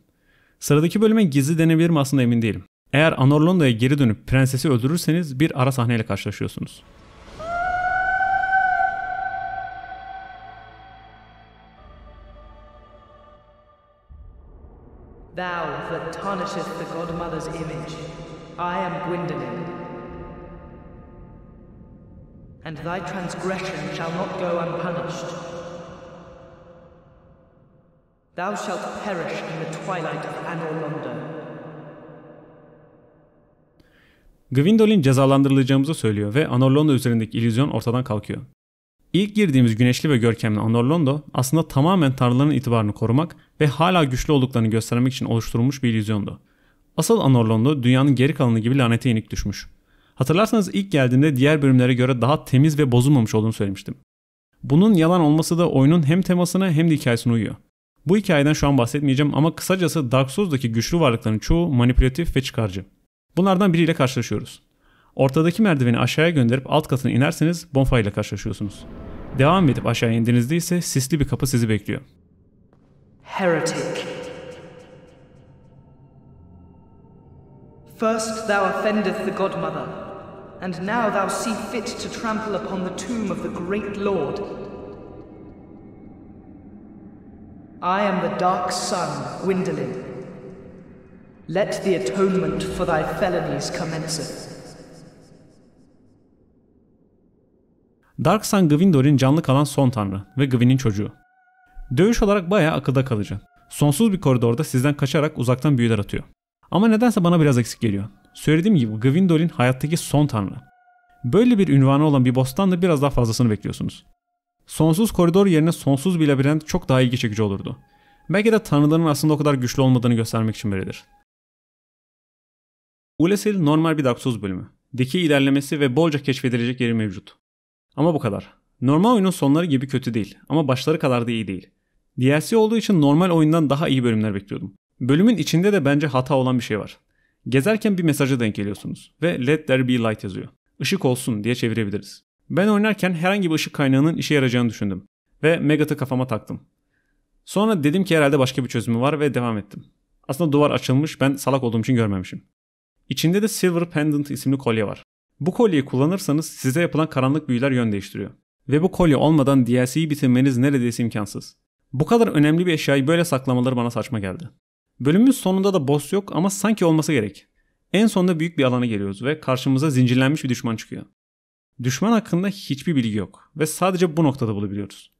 Sıradaki bölüme gizli denebilir mi aslında emin değilim. Eğer Anorlondo'ya geri dönüp prensesi öldürürseniz bir ara sahneyle karşılaşıyorsunuz. Thou that tarnisheth the godmother's image, I am Gwyndolin. And thy transgression shall not go unpunished. Thou shalt perish in the twilight of Anor Londo. Gwendolyn cezalandırılacağımızı söylüyor ve Anor Londo üzerindeki illüzyon ortadan kalkıyor. İlk girdiğimiz güneşli ve görkemli Anor Londo aslında tamamen tanrıların itibarını korumak ve hala güçlü olduklarını göstermek için oluşturulmuş bir illüzyondu. Asıl Anor Londo dünyanın geri kalanı gibi lanete yenik düşmüş. Hatırlarsanız ilk geldiğimde diğer bölümlere göre daha temiz ve bozulmamış olduğunu söylemiştim. Bunun yalan olması da oyunun hem temasına hem de hikayesine uyuyor. Bu hikayeden şu an bahsetmeyeceğim ama kısacası Dark Souls'daki güçlü varlıkların çoğu manipülatif ve çıkarcı. Bunlardan biriyle karşılaşıyoruz. Ortadaki merdiveni aşağıya gönderip alt katına inerseniz Bonfire ile karşılaşıyorsunuz. Devam edip aşağı indiğinizde ise sisli bir kapı sizi bekliyor. Heretic. First thou offendeth the godmother, and now thou see fit to trample upon the tomb of the great lord, I am the Dark Sun, Windolin. Let the atonement for thy felonies commence. Dark Sun Gwindolin canlı kalan son tanrı ve Gwyn'in çocuğu. Dövüş olarak bayağı akılda kalıcı. Sonsuz bir koridorda sizden kaçarak uzaktan büyüler atıyor. Ama nedense bana biraz eksik geliyor. Söylediğim gibi Gwindolin hayattaki son tanrı. Böyle bir ünvanı olan bir boss'tan da biraz daha fazlasını bekliyorsunuz. Sonsuz koridor yerine sonsuz bir labirent çok daha ilgi çekici olurdu. Belki de tanrıların aslında o kadar güçlü olmadığını göstermek için böyledir. Ulesil normal bir Dark Souls bölümü. Deki ilerlemesi ve bolca keşfedilecek yeri mevcut. Ama bu kadar. Normal oyunun sonları gibi kötü değil ama başları kadar da iyi değil. DLC olduğu için normal oyundan daha iyi bölümler bekliyordum. Bölümün içinde de bence hata olan bir şey var. Gezerken bir mesaja denk geliyorsunuz ve Let There Be Light yazıyor. Işık olsun diye çevirebiliriz. Ben oynarken herhangi bir ışık kaynağının işe yarayacağını düşündüm ve Megat'ı kafama taktım. Sonra dedim ki herhalde başka bir çözümü var ve devam ettim. Aslında duvar açılmış ben salak olduğum için görmemişim. İçinde de Silver Pendant isimli kolye var. Bu kolyeyi kullanırsanız size yapılan karanlık büyüler yön değiştiriyor. Ve bu kolye olmadan DLC'yi bitirmeniz neredeyse imkansız. Bu kadar önemli bir eşyayı böyle saklamaları bana saçma geldi. Bölümün sonunda da boss yok ama sanki olması gerek. En sonunda büyük bir alana geliyoruz ve karşımıza zincirlenmiş bir düşman çıkıyor. Düşman hakkında hiçbir bilgi yok ve sadece bu noktada bulabiliyoruz.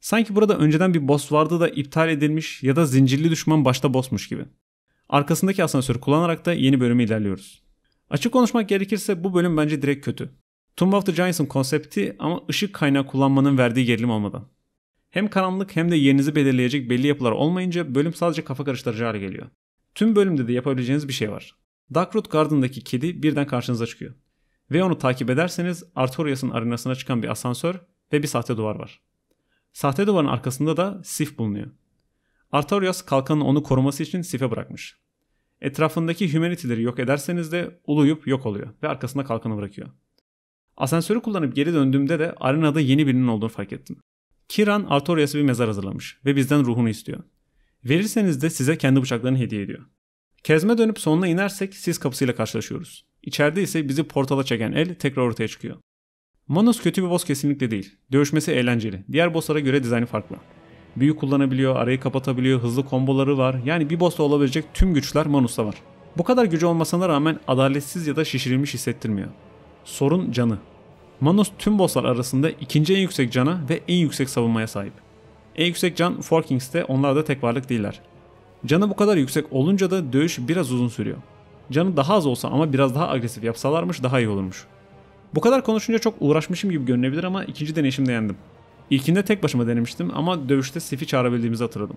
Sanki burada önceden bir boss vardı da iptal edilmiş ya da zincirli düşman başta bossmuş gibi. Arkasındaki asansörü kullanarak da yeni bölümü ilerliyoruz. Açık konuşmak gerekirse bu bölüm bence direkt kötü. Tomb of the Giants'ın konsepti ama ışık kaynağı kullanmanın verdiği gerilim olmadan. Hem karanlık hem de yerinizi belirleyecek belli yapılar olmayınca bölüm sadece kafa karıştırıcı hale geliyor. Tüm bölümde de yapabileceğiniz bir şey var. Darkroot Garden'daki kedi birden karşınıza çıkıyor. Ve onu takip ederseniz Artorias'ın arenasına çıkan bir asansör ve bir sahte duvar var. Sahte duvarın arkasında da Sif bulunuyor. Artorias kalkanın onu koruması için Sif'e bırakmış. Etrafındaki humanity'leri yok ederseniz de uluyup yok oluyor ve arkasında kalkanı bırakıyor. Asansörü kullanıp geri döndüğümde de arenada yeni birinin olduğunu fark ettim. Kiran Artorias'a bir mezar hazırlamış ve bizden ruhunu istiyor. Verirseniz de size kendi bıçaklarını hediye ediyor. Kezme dönüp sonuna inersek siz kapısıyla karşılaşıyoruz. İçeride ise bizi portala çeken el tekrar ortaya çıkıyor. Manus kötü bir boss kesinlikle değil. Dövüşmesi eğlenceli. Diğer bosslara göre dizaynı farklı. Büyü kullanabiliyor, arayı kapatabiliyor, hızlı komboları var. Yani bir boss'ta olabilecek tüm güçler Manus'ta var. Bu kadar gücü olmasına rağmen adaletsiz ya da şişirilmiş hissettirmiyor. Sorun canı. Manus tüm bosslar arasında ikinci en yüksek cana ve en yüksek savunmaya sahip. En yüksek can Forkings'te onlar da tek varlık değiller. Canı bu kadar yüksek olunca da dövüş biraz uzun sürüyor. Canı daha az olsa ama biraz daha agresif yapsalarmış daha iyi olurmuş. Bu kadar konuşunca çok uğraşmışım gibi görünebilir ama ikinci deneyişimde yendim. İlkinde tek başıma denemiştim ama dövüşte Sif'i çağırabildiğimizi hatırladım.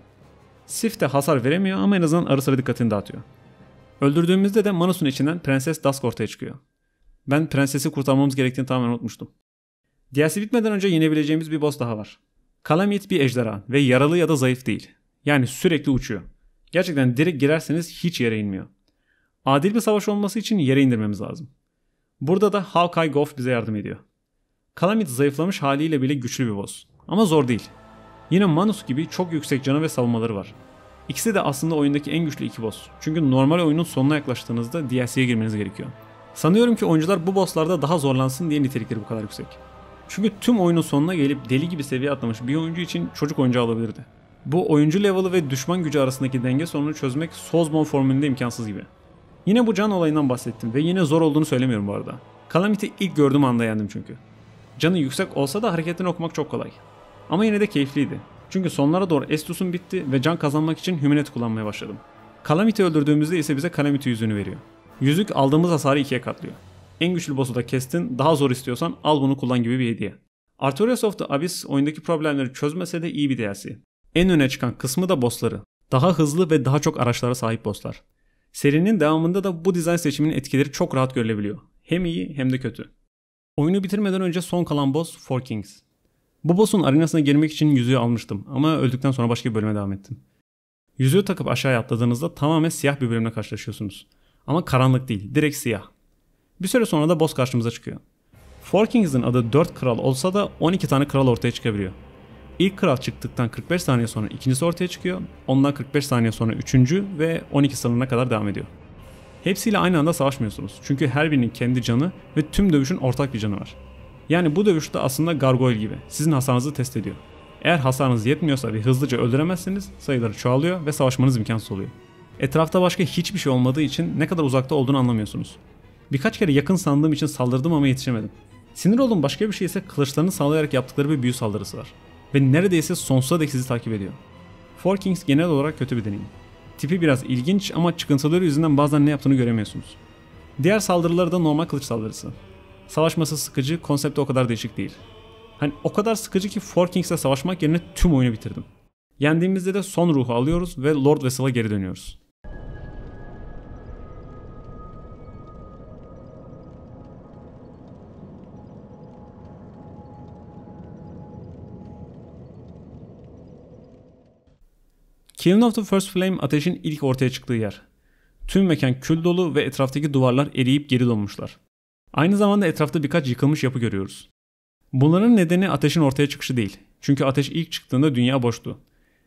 Sif de hasar veremiyor ama en azından ara sıra dikkatini dağıtıyor. Öldürdüğümüzde de Manus'un içinden Prenses Dusk ortaya çıkıyor. Ben prensesi kurtarmamız gerektiğini tamamen unutmuştum. DLC bitmeden önce yenebileceğimiz bir boss daha var. Kalamit bir ejderha ve yaralı ya da zayıf değil. Yani sürekli uçuyor. Gerçekten direkt girerseniz hiç yere inmiyor. Adil bir savaş olması için yere indirmemiz lazım. Burada da Hawkeye Goff bize yardım ediyor. Kalamit zayıflamış haliyle bile güçlü bir boss. Ama zor değil. Yine Manus gibi çok yüksek canı ve savunmaları var. İkisi de aslında oyundaki en güçlü iki boss. Çünkü normal oyunun sonuna yaklaştığınızda DLC'ye girmeniz gerekiyor. Sanıyorum ki oyuncular bu bosslarda daha zorlansın diye nitelikleri bu kadar yüksek. Çünkü tüm oyunun sonuna gelip deli gibi seviye atlamış bir oyuncu için çocuk oyuncağı olabilirdi. Bu oyuncu level'ı ve düşman gücü arasındaki denge sorununu çözmek Sozmon formülünde imkansız gibi. Yine bu can olayından bahsettim ve yine zor olduğunu söylemiyorum bu arada. Calamity'i ilk gördüğüm anda yendim çünkü. Canı yüksek olsa da hareketini okumak çok kolay. Ama yine de keyifliydi. Çünkü sonlara doğru Estus'un bitti ve can kazanmak için Hüminet kullanmaya başladım. Calamity öldürdüğümüzde ise bize Calamity yüzüğünü veriyor. Yüzük aldığımız hasarı ikiye katlıyor. En güçlü boss'u da kestin, daha zor istiyorsan al bunu kullan gibi bir hediye. Artorias of the Abyss oyundaki problemleri çözmese de iyi bir DLC. En öne çıkan kısmı da bossları. Daha hızlı ve daha çok araçlara sahip bosslar. Serinin devamında da bu dizayn seçiminin etkileri çok rahat görülebiliyor. Hem iyi hem de kötü. Oyunu bitirmeden önce son kalan boss Four Kings. Bu boss'un arenasına girmek için yüzüğü almıştım ama öldükten sonra başka bir bölüme devam ettim. Yüzüğü takıp aşağıya atladığınızda tamamen siyah bir bölümle karşılaşıyorsunuz. Ama karanlık değil, direkt siyah. Bir süre sonra da boss karşımıza çıkıyor. Four Kings'in adı 4 kral olsa da 12 tane kral ortaya çıkabiliyor. İlk kral çıktıktan 45 saniye sonra ikincisi ortaya çıkıyor. Ondan 45 saniye sonra üçüncü ve 12 salonuna kadar devam ediyor. Hepsiyle aynı anda savaşmıyorsunuz. Çünkü her birinin kendi canı ve tüm dövüşün ortak bir canı var. Yani bu dövüşte aslında gargoyle gibi sizin hasarınızı test ediyor. Eğer hasarınız yetmiyorsa ve hızlıca öldüremezseniz sayıları çoğalıyor ve savaşmanız imkansız oluyor. Etrafta başka hiçbir şey olmadığı için ne kadar uzakta olduğunu anlamıyorsunuz. Birkaç kere yakın sandığım için saldırdım ama yetişemedim. Sinir olduğum başka bir şey ise kılıçlarını sallayarak yaptıkları bir büyü saldırısı var ve neredeyse sonsuza dek sizi takip ediyor. Four Kings genel olarak kötü bir deneyim. Tipi biraz ilginç ama çıkıntıları yüzünden bazen ne yaptığını göremiyorsunuz. Diğer saldırıları da normal kılıç saldırısı. Savaşması sıkıcı, konsepti o kadar değişik değil. Hani o kadar sıkıcı ki Four Kings'le savaşmak yerine tüm oyunu bitirdim. Yendiğimizde de son ruhu alıyoruz ve Lord Vessel'a geri dönüyoruz. Kiln of the First Flame ateşin ilk ortaya çıktığı yer. Tüm mekan kül dolu ve etraftaki duvarlar eriyip geri donmuşlar. Aynı zamanda etrafta birkaç yıkılmış yapı görüyoruz. Bunların nedeni ateşin ortaya çıkışı değil. Çünkü ateş ilk çıktığında dünya boştu.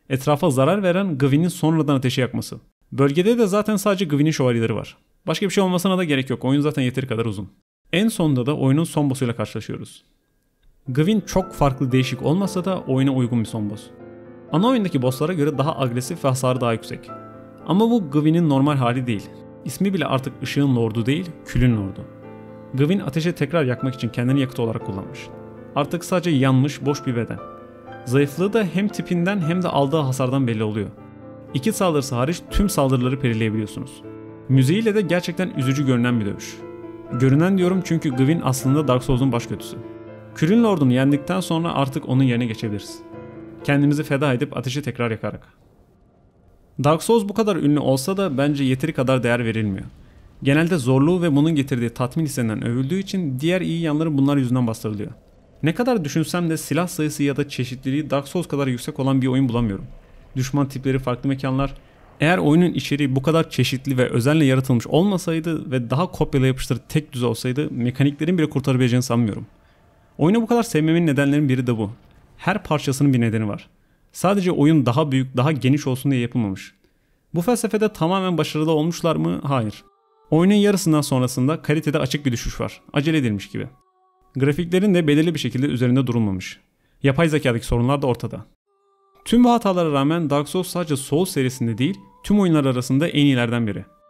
Etrafa zarar veren Gwynn'in sonradan ateşi yakması. Bölgede de zaten sadece Gwynn'in şövalyeleri var. Başka bir şey olmasına da gerek yok. Oyun zaten yeteri kadar uzun. En sonda da oyunun son boss'uyla karşılaşıyoruz. Gwyn çok farklı değişik olmasa da oyuna uygun bir son boss. Ana oyundaki bosslara göre daha agresif ve hasarı daha yüksek. Ama bu Gwyn'in normal hali değil. İsmi bile artık ışığın lordu değil, külün lordu. Gwyn ateşe tekrar yakmak için kendini yakıt olarak kullanmış. Artık sadece yanmış, boş bir beden. Zayıflığı da hem tipinden hem de aldığı hasardan belli oluyor. İki saldırısı hariç tüm saldırıları perileyebiliyorsunuz. Müziğiyle de gerçekten üzücü görünen bir dövüş. Görünen diyorum çünkü Gwyn aslında Dark Souls'un baş kötüsü. Külün Lord'unu yendikten sonra artık onun yerine geçebiliriz kendimizi feda edip ateşi tekrar yakarak. Dark Souls bu kadar ünlü olsa da bence yeteri kadar değer verilmiyor. Genelde zorluğu ve bunun getirdiği tatmin hissinden övüldüğü için diğer iyi yanları bunlar yüzünden bastırılıyor. Ne kadar düşünsem de silah sayısı ya da çeşitliliği Dark Souls kadar yüksek olan bir oyun bulamıyorum. Düşman tipleri farklı mekanlar. Eğer oyunun içeriği bu kadar çeşitli ve özenle yaratılmış olmasaydı ve daha kopyala yapıştır tek düz olsaydı mekaniklerin bile kurtarabileceğini sanmıyorum. Oyunu bu kadar sevmemin nedenlerin biri de bu her parçasının bir nedeni var. Sadece oyun daha büyük, daha geniş olsun diye yapılmamış. Bu felsefede tamamen başarılı olmuşlar mı? Hayır. Oyunun yarısından sonrasında kalitede açık bir düşüş var. Acele edilmiş gibi. Grafiklerin de belirli bir şekilde üzerinde durulmamış. Yapay zekadaki sorunlar da ortada. Tüm bu hatalara rağmen Dark Souls sadece Souls serisinde değil, tüm oyunlar arasında en iyilerden biri.